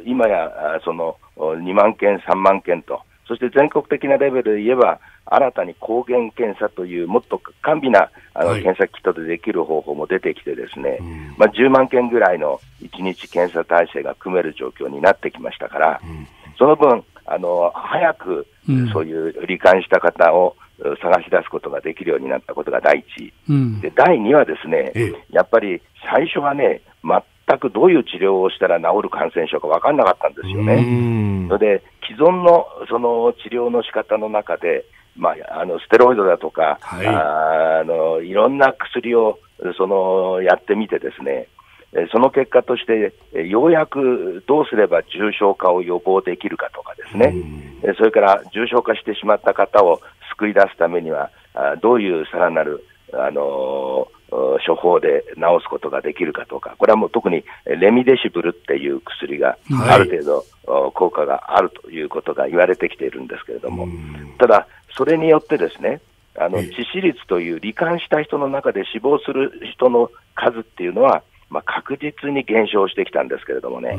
E: 今やその2万件、3万件と、そして全国的なレベルで言えば、新たに抗原検査という、もっと甘美なあの、検査キットでできる方法も出てきて、ですね、まあ、10万件ぐらいの1日検査体制が組める状況になってきましたから、うん、その分、あの早くそういう罹患した方を探し出すことができるようになったことが第一、で第二はですね、やっぱり最初はね、全くどういう治療をしたら治る感染症か分からなかったんですよ
D: ね。そ
E: れで既存のその治療の仕方の中で、まあ、あのステロイドだとか、はい、ああのいろんな薬をそのやってみてですね、その結果として、ようやくどうすれば重症化を予防できるかとかですね、それから重症化してしまった方を救い出すためには、どういうさらなる、あの処方で治すことができるかとか、これはもう特にレミデシブルっていう薬がある程度効果があるということが言われてきているんですけれども、ただ、それによってですね、あの致死率という罹患した人の中で死亡する人の数っていうのは、まあ、確実に減少してきたんですけれどもね、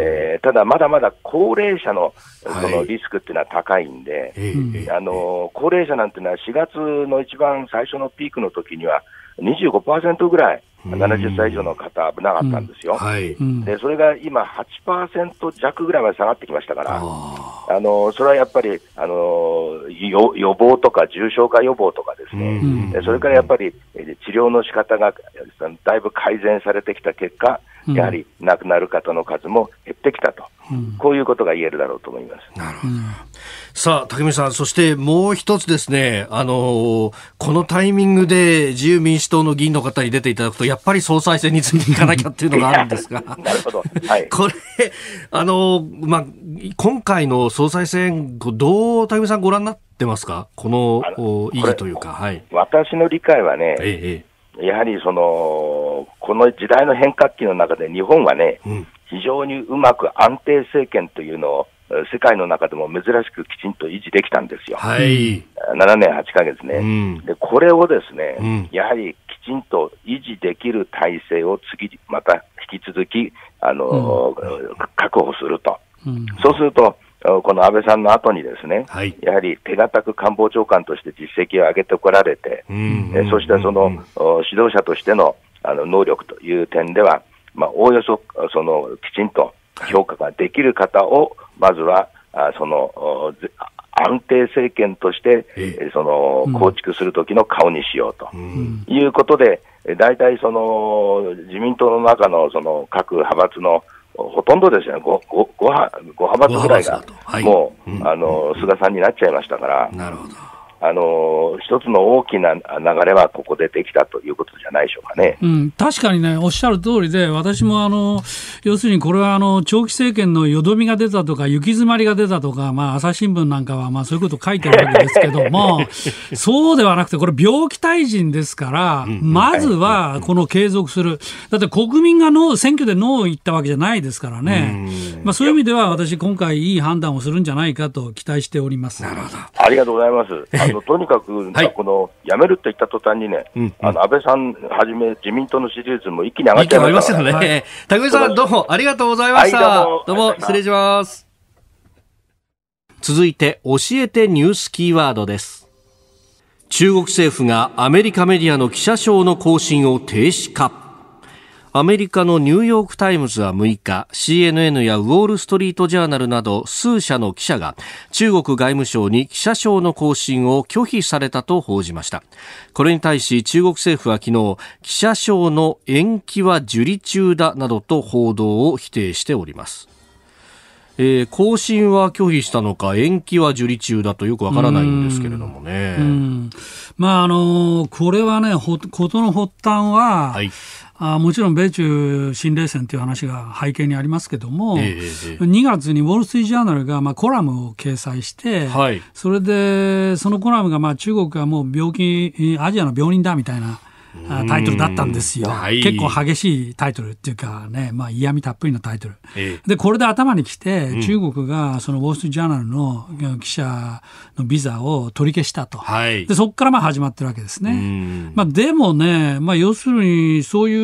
E: えー、ただまだまだ高齢者のそのリスクっていうのは高いんで、はい、あの高齢者なんていうのは4月の一番最初のピークの時には25%ぐらい70歳以上の方、危なかったんですよ、うんはい、でそれが今8、弱ぐらいまで下がってきましたから、あのそれはやっぱりあの予防とか重症化予防とか、で
D: すね、うん、
E: それからやっぱり治療の仕方がだいぶ改善されてきた結果、やはり亡くなる方の数も減ってきたと、うん、こういうことが言えるだろうと思いま
A: す。なるほど。さあ、竹見さん、そしてもう一つですね、あのこのタイミングで自由民主党の議員の方に出ていただくと、やっぱり総裁選についていかなきゃっていうのがあるんですが、*laughs* なるほど。はい。*laughs* これ、あのまあ、今回の総裁選、どう、竹見さんご覧になってますかこのの意義という
E: か、はい。私の理解はね、ええやはりその、この時代の変革期の中で日本はね、うん、非常にうまく安定政権というのを世界の中でも珍しくきちんと維持できたんですよ。はい、7年8か月ね、うん、で。これをですね、うん、やはりきちんと維持できる体制を次、また引き続き、あの、確保すると。そうすると、この安倍さんの後にですね、はい、やはり手堅く官房長官として実績を上げてこられて、そうしたその指導者としてのあの能力という点では、まあ、おおよそそのきちんと評価ができる方を、まずはあその安定政権として、その構築する時の顔にしようと、いうことで、大体その自民党の中のその各派閥のほとんどですね、5, 5, ご派閥ぐらいが、はい、もう、うん、あの菅さんになっちゃいましたから。なるほどあの一つの大きな流れはここでできたということじゃないでしょうかね、うん、
C: 確かにね、おっしゃる通りで、私もあの要するにこれはあの長期政権のよどみが出たとか、行き詰まりが出たとか、まあ、朝日新聞なんかはまあそういうこと書いてるわけですけども、*laughs* そうではなくて、これ、病気退陣ですから、まずはこの継続する、だって国民がノー選挙でノーを言ったわけじゃないですからね、まあ、そういう意味では、私、今回、いい判断をするんじゃないかと期待しております。なるほど
E: ありがとうございます *laughs* のとにかく、はい、この辞めると言った途端にね、うんうん、あの安倍さんはじめ自民党のシリーズも一気に上がっちゃいましたね。たくみさん、どうもありがとうございました。はい、どう
A: も失礼します。続いて、教えてニュースキーワードです。中国政府がアメリカメディアの記者証の更新を停止か。アメリカのニューヨーク・タイムズは6日 CNN やウォール・ストリート・ジャーナルなど数社の記者が中国外務省に記者証の更新を拒否されたと報じましたこれに対し中国政府は昨日記者証の延期は受理中だなどと報道を否定しておりますえー、更新は拒否したのか延期は受理中だとよくわからないんですけれどもね。
C: まああのこれはねことの発端は、はい、あもちろん米中新冷戦という話が背景にありますけども、えー、2月にウォール・スイージャーナルがまあコラムを掲載して、はい、それでそのコラムがまあ中国はもう病気アジアの病人だみたいな。タイトルだったんですよ、はい、結構激しいタイトルっていうかね、まあ、嫌味たっぷりのタイトル、ええ、でこれで頭にきて、中国がそのウォール・ストリート・ジャーナルの記者のビザを取り消したと、はい、でそこからまあ始まってるわけですね、まあ、でもね、まあ、要するにそういう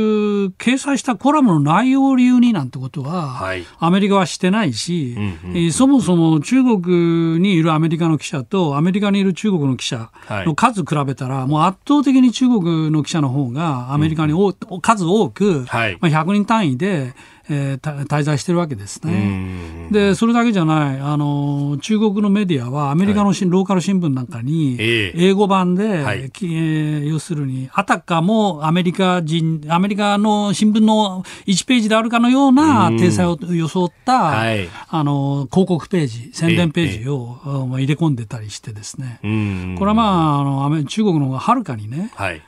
C: 掲載したコラムの内容を理由になんてことは、アメリカはしてないし、うんそもそも中国にいるアメリカの記者とアメリカにいる中国の記者の数比べたら、もう圧倒的に中国の記者の方がアメリカに、うん、数多く、はい、まあ、100人単位でえー、滞在してるわけです
D: ね。
C: で、それだけじゃない、あの、中国のメディアはアメリカのし、はい、ローカル新聞なんかに、英語版で、えー、はえー、要するに、あたかもアメリカ人、アメリカの新聞の1ページであるかのような体裁を装った、はい、あの、広告ページ、宣伝ページを、えー、入れ込んでたりしてですね、これはまあ、あの中国の方がはるかにね、はい、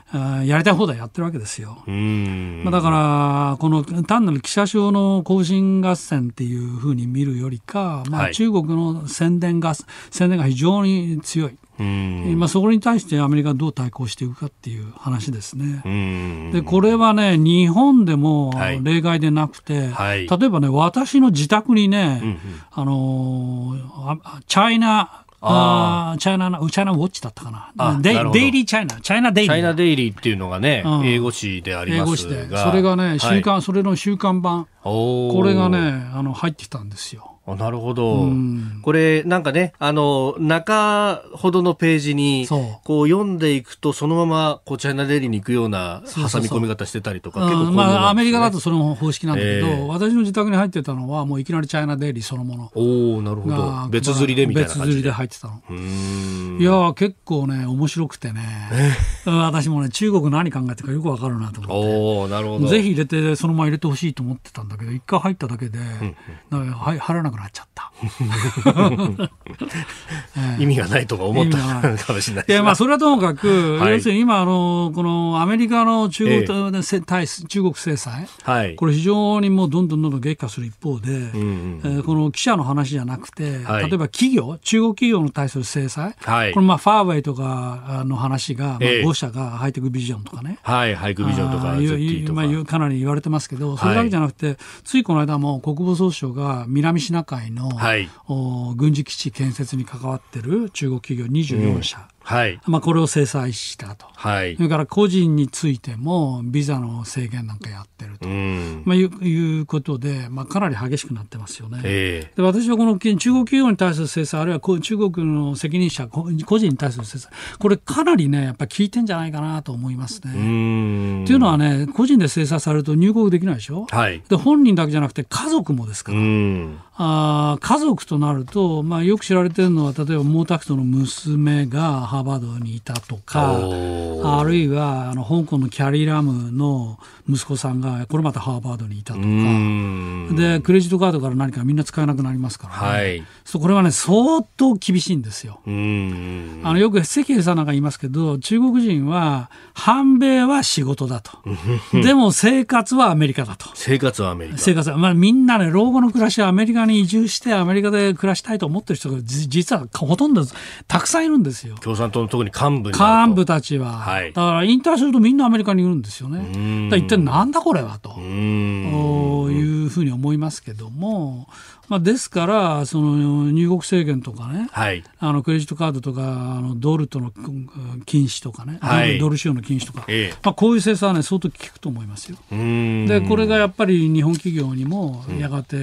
C: やりたい放題やってるわけですよ。まあ、だから、この単なる記者証の行進合戦っていうふうに見るよりか、まあ、中国の宣伝が、はい、宣伝が非常に強い。まあ、そこに対してアメリカがどう対抗していくかっていう話ですね。でこれはね日本でも例外でなくて、はいはい、例えばね私の自宅にね、うんうん、あのチャイナああ、チャイナ、チャイナウォッチだったかな。あデデイリーチ
A: ャイナ、チャイナデイリー。チャイナデイリーっていうのがね、うん、英語誌でありますが。英語誌で。それがね、週刊、
C: はい、それの週刊版。
A: これが
C: ね、あの、入ってきたんですよ。
A: あなるほど、うん、これなんかねあの中ほどのページにそうこう読んでいくとそのままこうチャイナデリーに行くような挟み込み方してたりとかまあ、アメリカだとその方式なんだけど、えー、
C: 私の自宅に入ってたのはもういきなりチャイナデリーそのものおおなるほど別釣りでみたいな別釣りで入ってた
A: のい
C: や結構ね面白くてね、えー、私もね中国何考えてるかよくわかるなと思っておなるほどぜひ入れてそのまま入れてほしいと思ってたんだけど一回入っただけで、うんうん、入らくなっちゃった。*laughs* 意味がないとか思ったかもしれないいやまあそれはともかく、はい、要するに今あのこのアメリカの中国対、え中国制裁、はい、これ非常にもうどんどんどんどん激化する一方で、うんうん、えー、この記者の話じゃなくて、はい、例えば企業中国企業に対する制裁、はい、これまあファーウェイとかの話が、えまあ、5社がハイテクビジョンとかね、はい、ハイテクビジョンとかとか、まあ、かなり言われてますけどそれだけじゃなくて、ついこの間も国防総省が南シナ海の、はい、お軍事基地建設に関わってる中国企業24社はい、まあ、これを制裁したと、はい、それから個人についてもビザの制限なんかやってると、うん、まあ、いうことで、まあ、かなり激しくなってますよね、えー、で私はこの中国企業に対する制裁、あるいは中国の責任者、個人に対する制裁、これ、かなりね、やっぱり効いてんじゃないかなと思いますね。と、うん、いうのはね、個人で制裁されると入国できないでしょ、はい、で本人だけじゃなくて家族もですから。うんあ家族となると、まあ、よく知られてるのは例えば毛沢東の娘がハーバードにいたとか、あるいはあの香港のキャリー・ラムの息子さんが、これまたハーバードにいたとか、でクレジットカードから何かみんな使えなくなりますから、ね、はい、これはね、相当厳しいんですよ。あのよく関平さんなんか言いますけど、中国人は、反米は仕事だと、でも生活はアメリカだと。
A: 生活はアメリカ生
C: 活は、まあ、みんなね、老後の暮らしはアメリカに移住して、アメリカで暮らしたいと思ってる人が、実はほとんどたくさんいるんですよ。
A: 共産さ特に幹部幹
C: 部たちは、はい、だから引退するとみんなアメリカにいるんですよ
A: ね。一体
C: なんだこれはというふうに思いますけども。まあ、ですから、その入国制限とかね、はい、あのクレジットカードとか、あのドルとの禁止とかね、はい、ドル使用の禁止とか、ええ、まあ、こういう政策はね、相当効くと思いますよ。で、これがやっぱり日本企業にもやがて、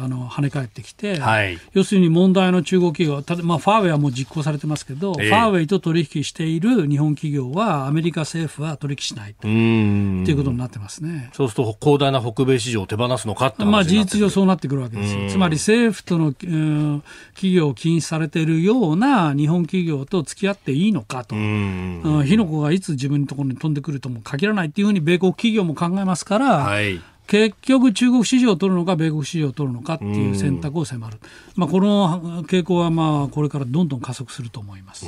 C: あの跳ね返ってきて、はい、要するに問題の中国企業、たまあ、ファーウェイはもう実行されてますけど、え、ファーウェイと取引している日本企業は、アメリカ政府は取引しないとう
A: いうことにな
C: ってますね。
A: そうすると、広大な北米市場を手放すのかってまあ、事実上
C: そうなってくるわけですよ。つまりり政府との、企業を禁止されているような日本企業と付き合っていいのかと、火の粉がいつ自分のところに飛んでくるとも限らないというふうに米国企業も考えますから、はい、結局、中国市場を取るのか、米国市場を取るのかっていう選択を迫る、まあ、この傾向はまあこれからどんどん加速すると思います。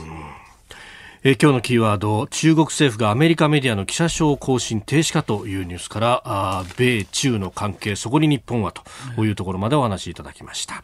A: え今日のキーワード中国政府がアメリカメディアの記者証更新停止かというニュースからあ米中の関係そこに日本はというところまでお話しいただきました。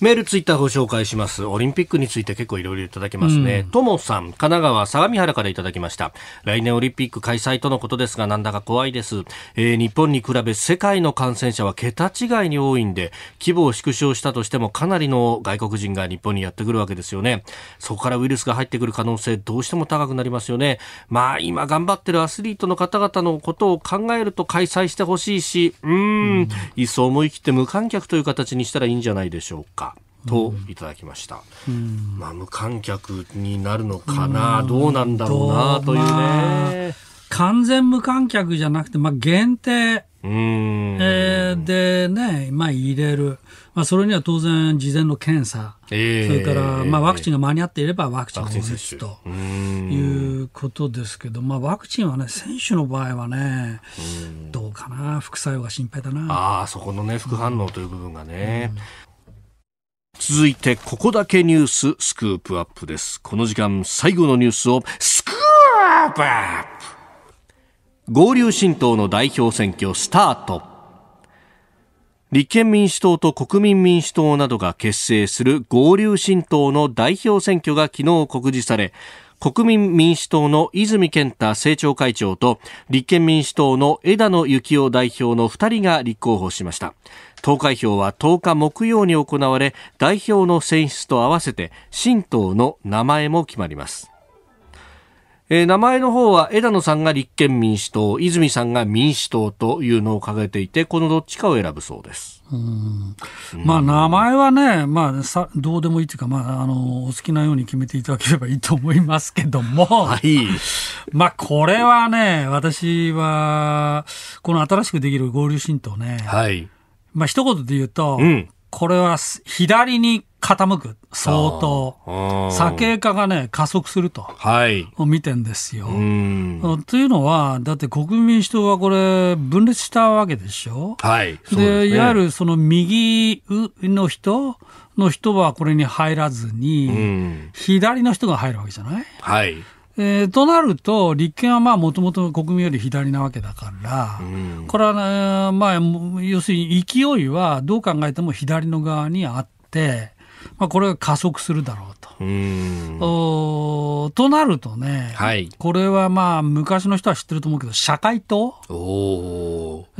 A: メール、ツイッターご紹介します。オリンピックについて結構いろいろいただけますね。と、う、も、ん、さん、神奈川相模原からいただきました。来年オリンピック開催とのことですが、なんだか怖いです。えー、日本に比べ世界の感染者は桁違いに多いんで、規模を縮小したとしてもかなりの外国人が日本にやってくるわけですよね。そこからウイルスが入ってくる可能性、どうしても高くなりますよね。まあ、今頑張ってるアスリートの方々のことを考えると開催してほしいし、うーん、いっそ思い切って無観客という形にしたらいいんじゃないでしょうか。といただきました、うん、まあ、無観客になるのかな、うん、どうなんだろうなという
C: ね、完全無観客じゃなくて、まあ、限定えー、でね、まあ、入れる、まあ、それには当然、事前の検査、えー、それから、まあ、ワクチンが間に合っていればワクチン
A: 接種とい
C: うことですけど、まあ、ワクチンはね、選手の場合はね、どうかな、副作用が心配だな。
A: あそこの、ね、副反応という部分がね、うん続いてここだけニューススクープアップですこの時間最後のニュースをスクープアップ合流新党の代表選挙スタート立憲民主党と国民民主党などが結成する合流新党の代表選挙が昨日告示され国民民主党の泉健太政調会長と立憲民主党の枝野幸男代表の2人が立候補しました投開票は10日木曜に行われ代表の選出と合わせて新党の名前も決まりますえー、名前の方は枝野さんが立憲民主党泉さんが民主党というのを掲げていてこのどっちかを選ぶそうです
C: まあ、名前はね、まあ、さどうでもいいというか、まあ、あのお好きなように決めていただければいいと思いますけども、はい、*laughs* まあこれはね私はこの新しくできる合流新党ね、はいまあ一言で言うと、うん、これは左に傾く、相当。左傾化がね、加速すると。はい。を見てんですよ。というのは、だって国民民主党はこれ、分裂したわけでしょはい。で、ね、いわゆるその右の人の人はこれに入らずに、左の人が入るわけじゃないはい。えー、となると、立憲はまあもともと国民より左なわけだから、うん、これは、ね、まあ、要するに勢いはどう考えても左の側にあって、まあ、これが加速するだろうと。うおとなるとね、はい、これはまあ昔の人は知ってると思うけど社会党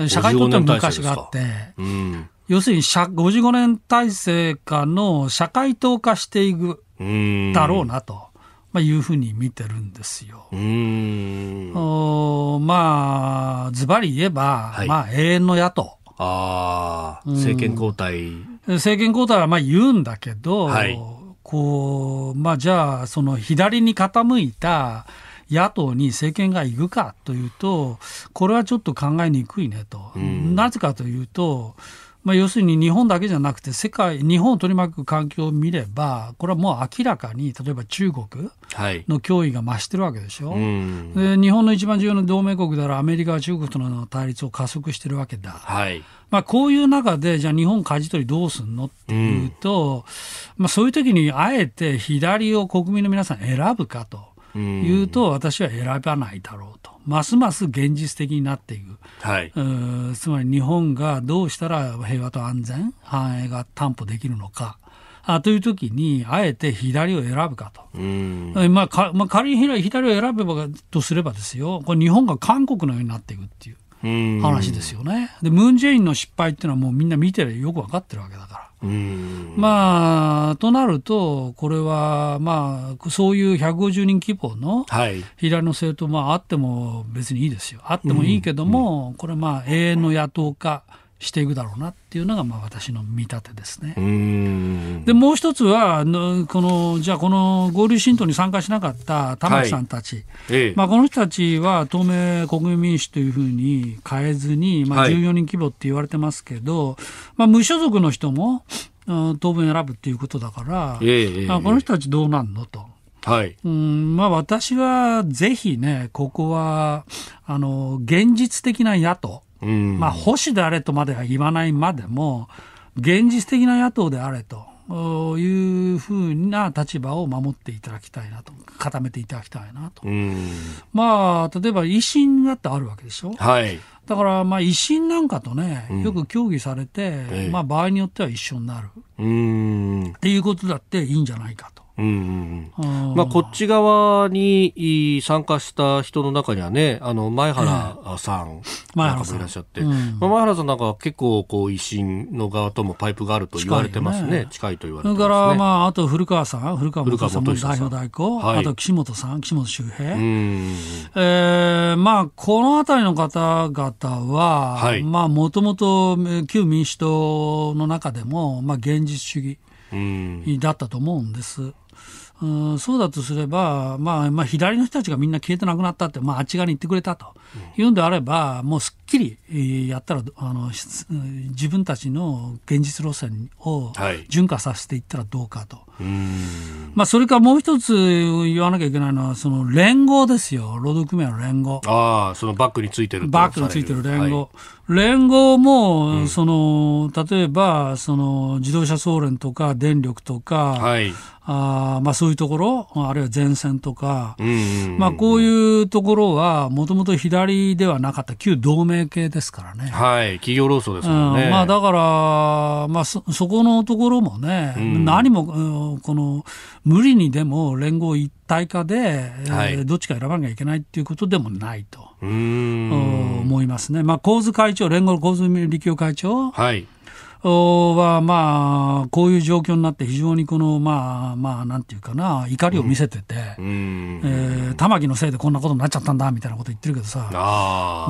C: 社会党って昔があって、要するに55年体制下の社会党化していくだろうなと。まあ、いうふうに見てるんですよ。おまあ、ズバリ言えば、はい、まあ、永遠の野党。ああ、政権交代政権交代はまあ言うんだけど、はい、こうまあ、じゃあ、その左に傾いた野党に政権が行くかというと、これはちょっと考えにくいねと、うん、なぜかというと、まあ、要するに日本だけじゃなくて世界日本を取り巻く環境を見ればこれはもう明らかに例えば中国の脅威が増してるわけでしょ、はい、で日本の一番重要な同盟国であるアメリカは中国との対立を加速してるわけだ、はい、まあ、こういう中でじゃあ日本舵取りどうすんのっていうと、うん、まあ、そういう時にあえて左を国民の皆さん選ぶかと。いうと、私は選ばないだろうと、ますます現実的になっていく、はい、つまり日本がどうしたら平和と安全、繁栄が担保できるのか。あという時に、あえて左を選ぶかと。まあ、まあ、仮に左を選べばとすればですよ、これ日本が韓国のようになっていくっていう。話ですよね。で、ムン・ジェインの失敗っていうのはもうみんな見てよく分かってるわけだから。まあ、となると、これは、まあ、そういう150人規模の左の政党、まあ、あっても別にいいですよ。あってもいいけども、これ、まあ、永遠の野党化。うんしていくだろうなっていうのがまあ私の見立てですね。でもう一つはこのじゃあこの合流新党に参加しなかった玉木さんたち、はいええ、まあ、この人たちは当面国民民主というふうに変えずに、まあ、14人規模って言われてますけど、はい、まあ、無所属の人も当分選ぶっていうことだから、ええ、まあ、この人たちどうなんのと。はいうんまあ、私はぜひね、ここはあの現実的な野党、
D: まあ、保
C: 守であれとまでは言わないまでも、現実的な野党であれと。いうふうな立場を守っていただきたいなと、固めていただきたいなと。まあ、例えば維新だってあるわけでしょ。はい。だから、まあ、維新なんかとね、よく協議されて、うん、まあ、場合によっては一緒になる。
D: っ
C: ていうことだっていいんじゃないか
D: と。うん
C: うん、まあ、こっち
A: 側に参加した人の中にはね、あの前原さんがいらっしゃって、うん、前原さんなんかは結構こう、維新の側ともパイプがあると言われてますね、近い、ね,、と言われてます、ね、それから、ま
C: あ、あと古川さん、古川元さんも代表代行、はい、あと岸本さん、岸本周平、えー、まあ、このあたりの方々は、はい、まあ、もともと旧民主党の中でも、まあ、現実主義だったと思うんです。うんそうだとすれば、まあまあ、左の人たちがみんな消えてなくなったって、まあ、あっち側に行ってくれたというんであれば、もうすっきりやったらあの自分たちの現実路線を順化させていったらどうかと、はい、まあ、それからもう一つ言わなきゃいけないのはその連合ですよ労働組合の連合
A: ああそのバックについてるバックについてる連合、
C: はい、連合も、その、例えばその自動車総連とか電力とか、はい、あまあ、そういうところあるいは前線とか、うんうんうん、まあ、こういうところはもともと左ではなかった旧同盟生系ですから
A: ね。はい、企業労組ですもんね。うん、まあ、
C: だから、まあそ、そこのところもね、うん、何も、この、無理にでも連合一体化で、はい、どっちか選ばなきゃいけないっていうことでもないと
D: 思い
C: ますね。まあ、構図会長、連合構図力協会長。はいは、まあ、こういう状況になって非常にこの、まあ、まあ、なんていうかな、怒りを見せてて、え玉木のせいでこんなことになっちゃったんだ、みたいなこと言ってるけどさ、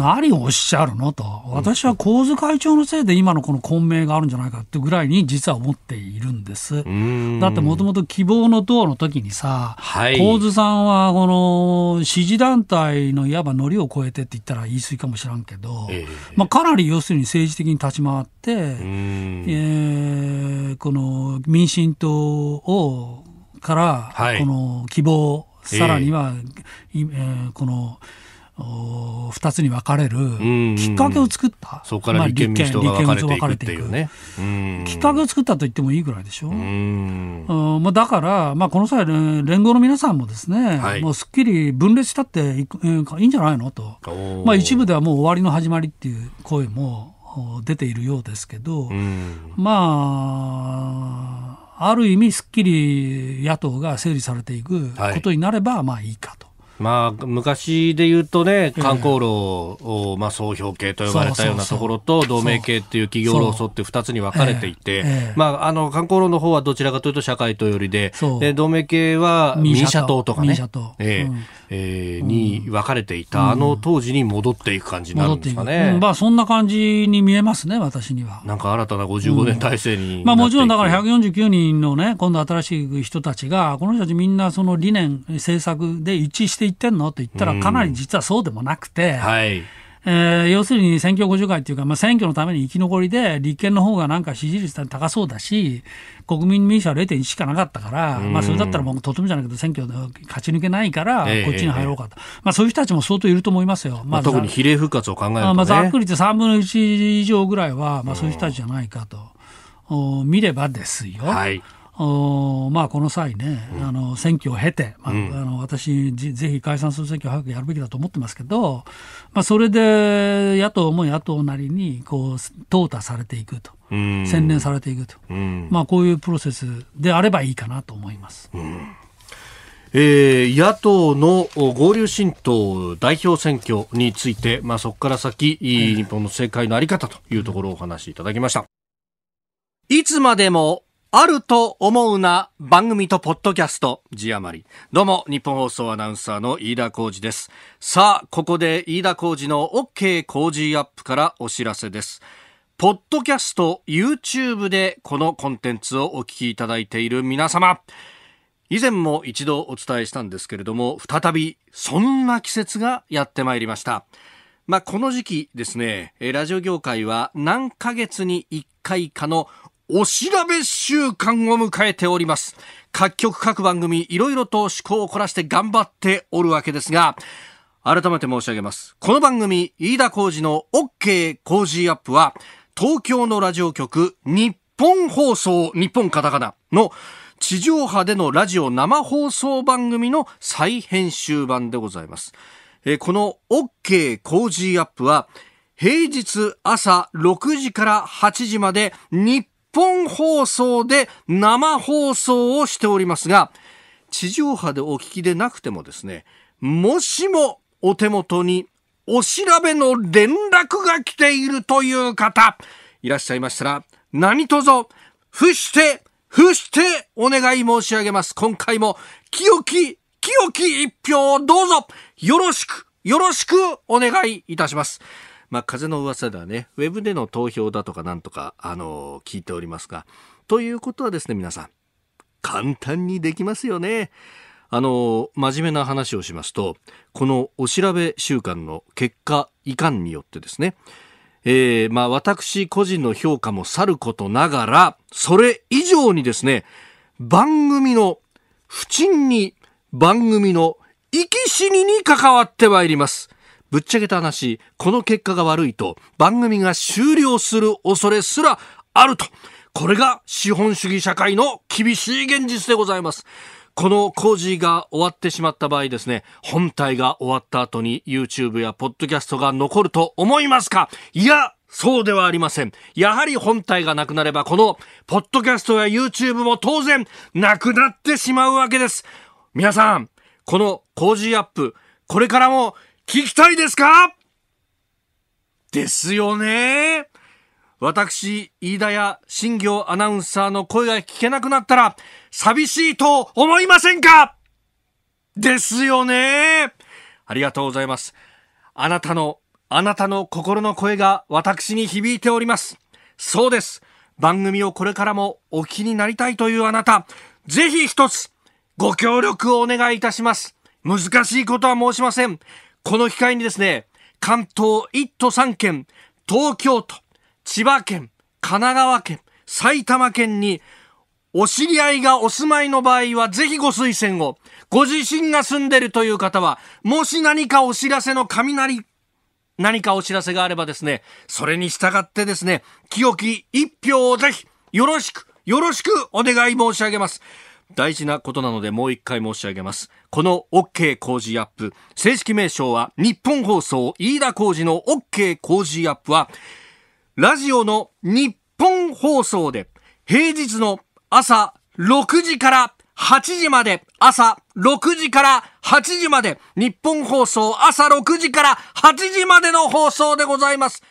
C: 何をおっしゃるのと。私は神津会長のせいで今のこの混迷があるんじゃないかってぐらいに実は思っているんです。だってもともと希望の党の時にさ、はい、神津さんはこの支持団体のいわばノリを超えてって言ったら言い過ぎかもしらんけど、まあ、かなり要するに政治的に立ち回って、うんえー、この民進党をから、はい、この希望、さらには、えー、この、二つに分かれるきっかけを作った、そこから立憲民主党が分かれていく、ね、きっかけを作ったと言ってもいいぐらいでしょ、うまあ、だから、まあ、この際、連合の皆さんもですね、はい、もうすっきり分裂したっていいんじゃないのと、まあ、一部ではもう終わりの始まりっていう声も出ているようですけど、うん、まあ、ある意味すっきり野党が整理されていくことになれば、まあいいかと。
A: まあ、昔で言うとね、観光路を、まあ、総評系と呼ばれたようなところと、同盟系っていう企業論争って2つに分かれていて、まあ、あの、観光路の方はどちらかというと社会党寄りで、同盟系は民社党とかね。民社党。ええー、に分かれていた、あの当時に戻っていく感じになるんですかね。ま
C: あ、そんな感じに見えますね、私には。
A: なんか新たな55年体制に、まあ、もちろんだか
C: ら149人のね、今度新しい人たちが、この人たちみんなその理念、政策で一致していってんのと言ったら、かなり実はそうでもなくて。はいえー、要するに選挙50回っていうか、まあ、選挙のために生き残りで、立憲の方がなんか支持率高そうだし、国民民主は0.1しかなかったから、まあ、それだったらもうとてもじゃないけど、選挙で勝ち抜けないから、こっちに入ろうかと、ええ、まあ、そういう人たちも相当いると思いますよ、まあ、特に比例復活を考えると、ね、まあ、ざっくり言って3分の1以上ぐらいは、まあ、そういう人たちじゃないかと。見ればですよ、はい、おまあ、この際ね、あの選挙を経て、まあ、あの私ぜひ解散する選挙を早くやるべきだと思ってますけど、まあ、それで野党も野党なりにこう淘汰されていくと。
A: 洗練されていくと、ま
C: あ、こういうプロセスであればいいかなと思います。
A: えー、野党の合流新党代表選挙について、まあ、そこから先、日本の政界の在り方というところをお話しいただきました。いつまでもあると思うな番組とポッドキャスト字余り。どうも、日本放送アナウンサーの飯田浩二です。さあ、ここで飯田浩二の OK 工事アップからお知らせです。ポッドキャスト、YouTube でこのコンテンツをお聞きいただいている皆様。以前も一度お伝えしたんですけれども、再びそんな季節がやってまいりました。まあ、この時期ですね、ラジオ業界は何ヶ月に1回かのお調べ週間を迎えております。各局各番組いろいろと思考を凝らして頑張っておるわけですが、改めて申し上げます。この番組、飯田浩二の OK 工事アップは、東京のラジオ局、日本放送、日本カタカナの地上波でのラジオ生放送番組の再編集版でございます。えこの OK 工事アップは、平日朝6時から8時まで日本放送で生放送をしておりますが、地上波でお聞きでなくてもですね、もしもお手元にお調べの連絡が来ているという方、いらっしゃいましたら、何卒、伏して、伏してお願い申し上げます。今回も、清き、清き一票をどうぞ、よろしく、よろしくお願いいたします。まあ、風の噂ではね、ウェブでの投票だとかなんとか、あの聞いておりますが、ということはですね、皆さん、簡単にできますよね。あの、真面目な話をしますと、このお調べ週間の結果、いかんによってですね、えー、まあ私個人の評価もさることながら、それ以上にですね、番組の不沈に、番組の生き死にに関わってまいります。ぶっちゃけた話、この結果が悪いと番組が終了する恐れすらあると。これが資本主義社会の厳しい現実でございます。この工事が終わってしまった場合ですね、本体が終わった後に YouTube や Podcast が残ると思いますかいや、そうではありません。やはり本体がなくなれば、この、ポッドキャストや YouTube も当然、なくなってしまうわけです。皆さん、この工事アップ、これからも聞きたいですかですよね。私、飯田や新行アナウンサーの声が聞けなくなったら、寂しいと思いませんかですよね。ありがとうございます。あなたの、あなたの心の声が私に響いております。そうです。番組をこれからもお聞きになりたいというあなた、ぜひ一つ、ご協力をお願いいたします。難しいことは申しません。この機会にですね、関東1都3県、東京都、千葉県、神奈川県、埼玉県にお知り合いがお住まいの場合は、ぜひご推薦を。ご自身が住んでるという方は、もし何かお知らせの雷、何かお知らせがあればですね、それに従ってですね、清き一票をぜひ、よろしく、よろしくお願い申し上げます。大事なことなのでもう一回申し上げます。この OK 工事アップ、正式名称は日本放送飯田工事の OK 工事アップは、ラジオの日本放送で平日の朝6時から8時まで、朝6時から8時まで、日本放送朝6時から8時までの放送でござ
D: います。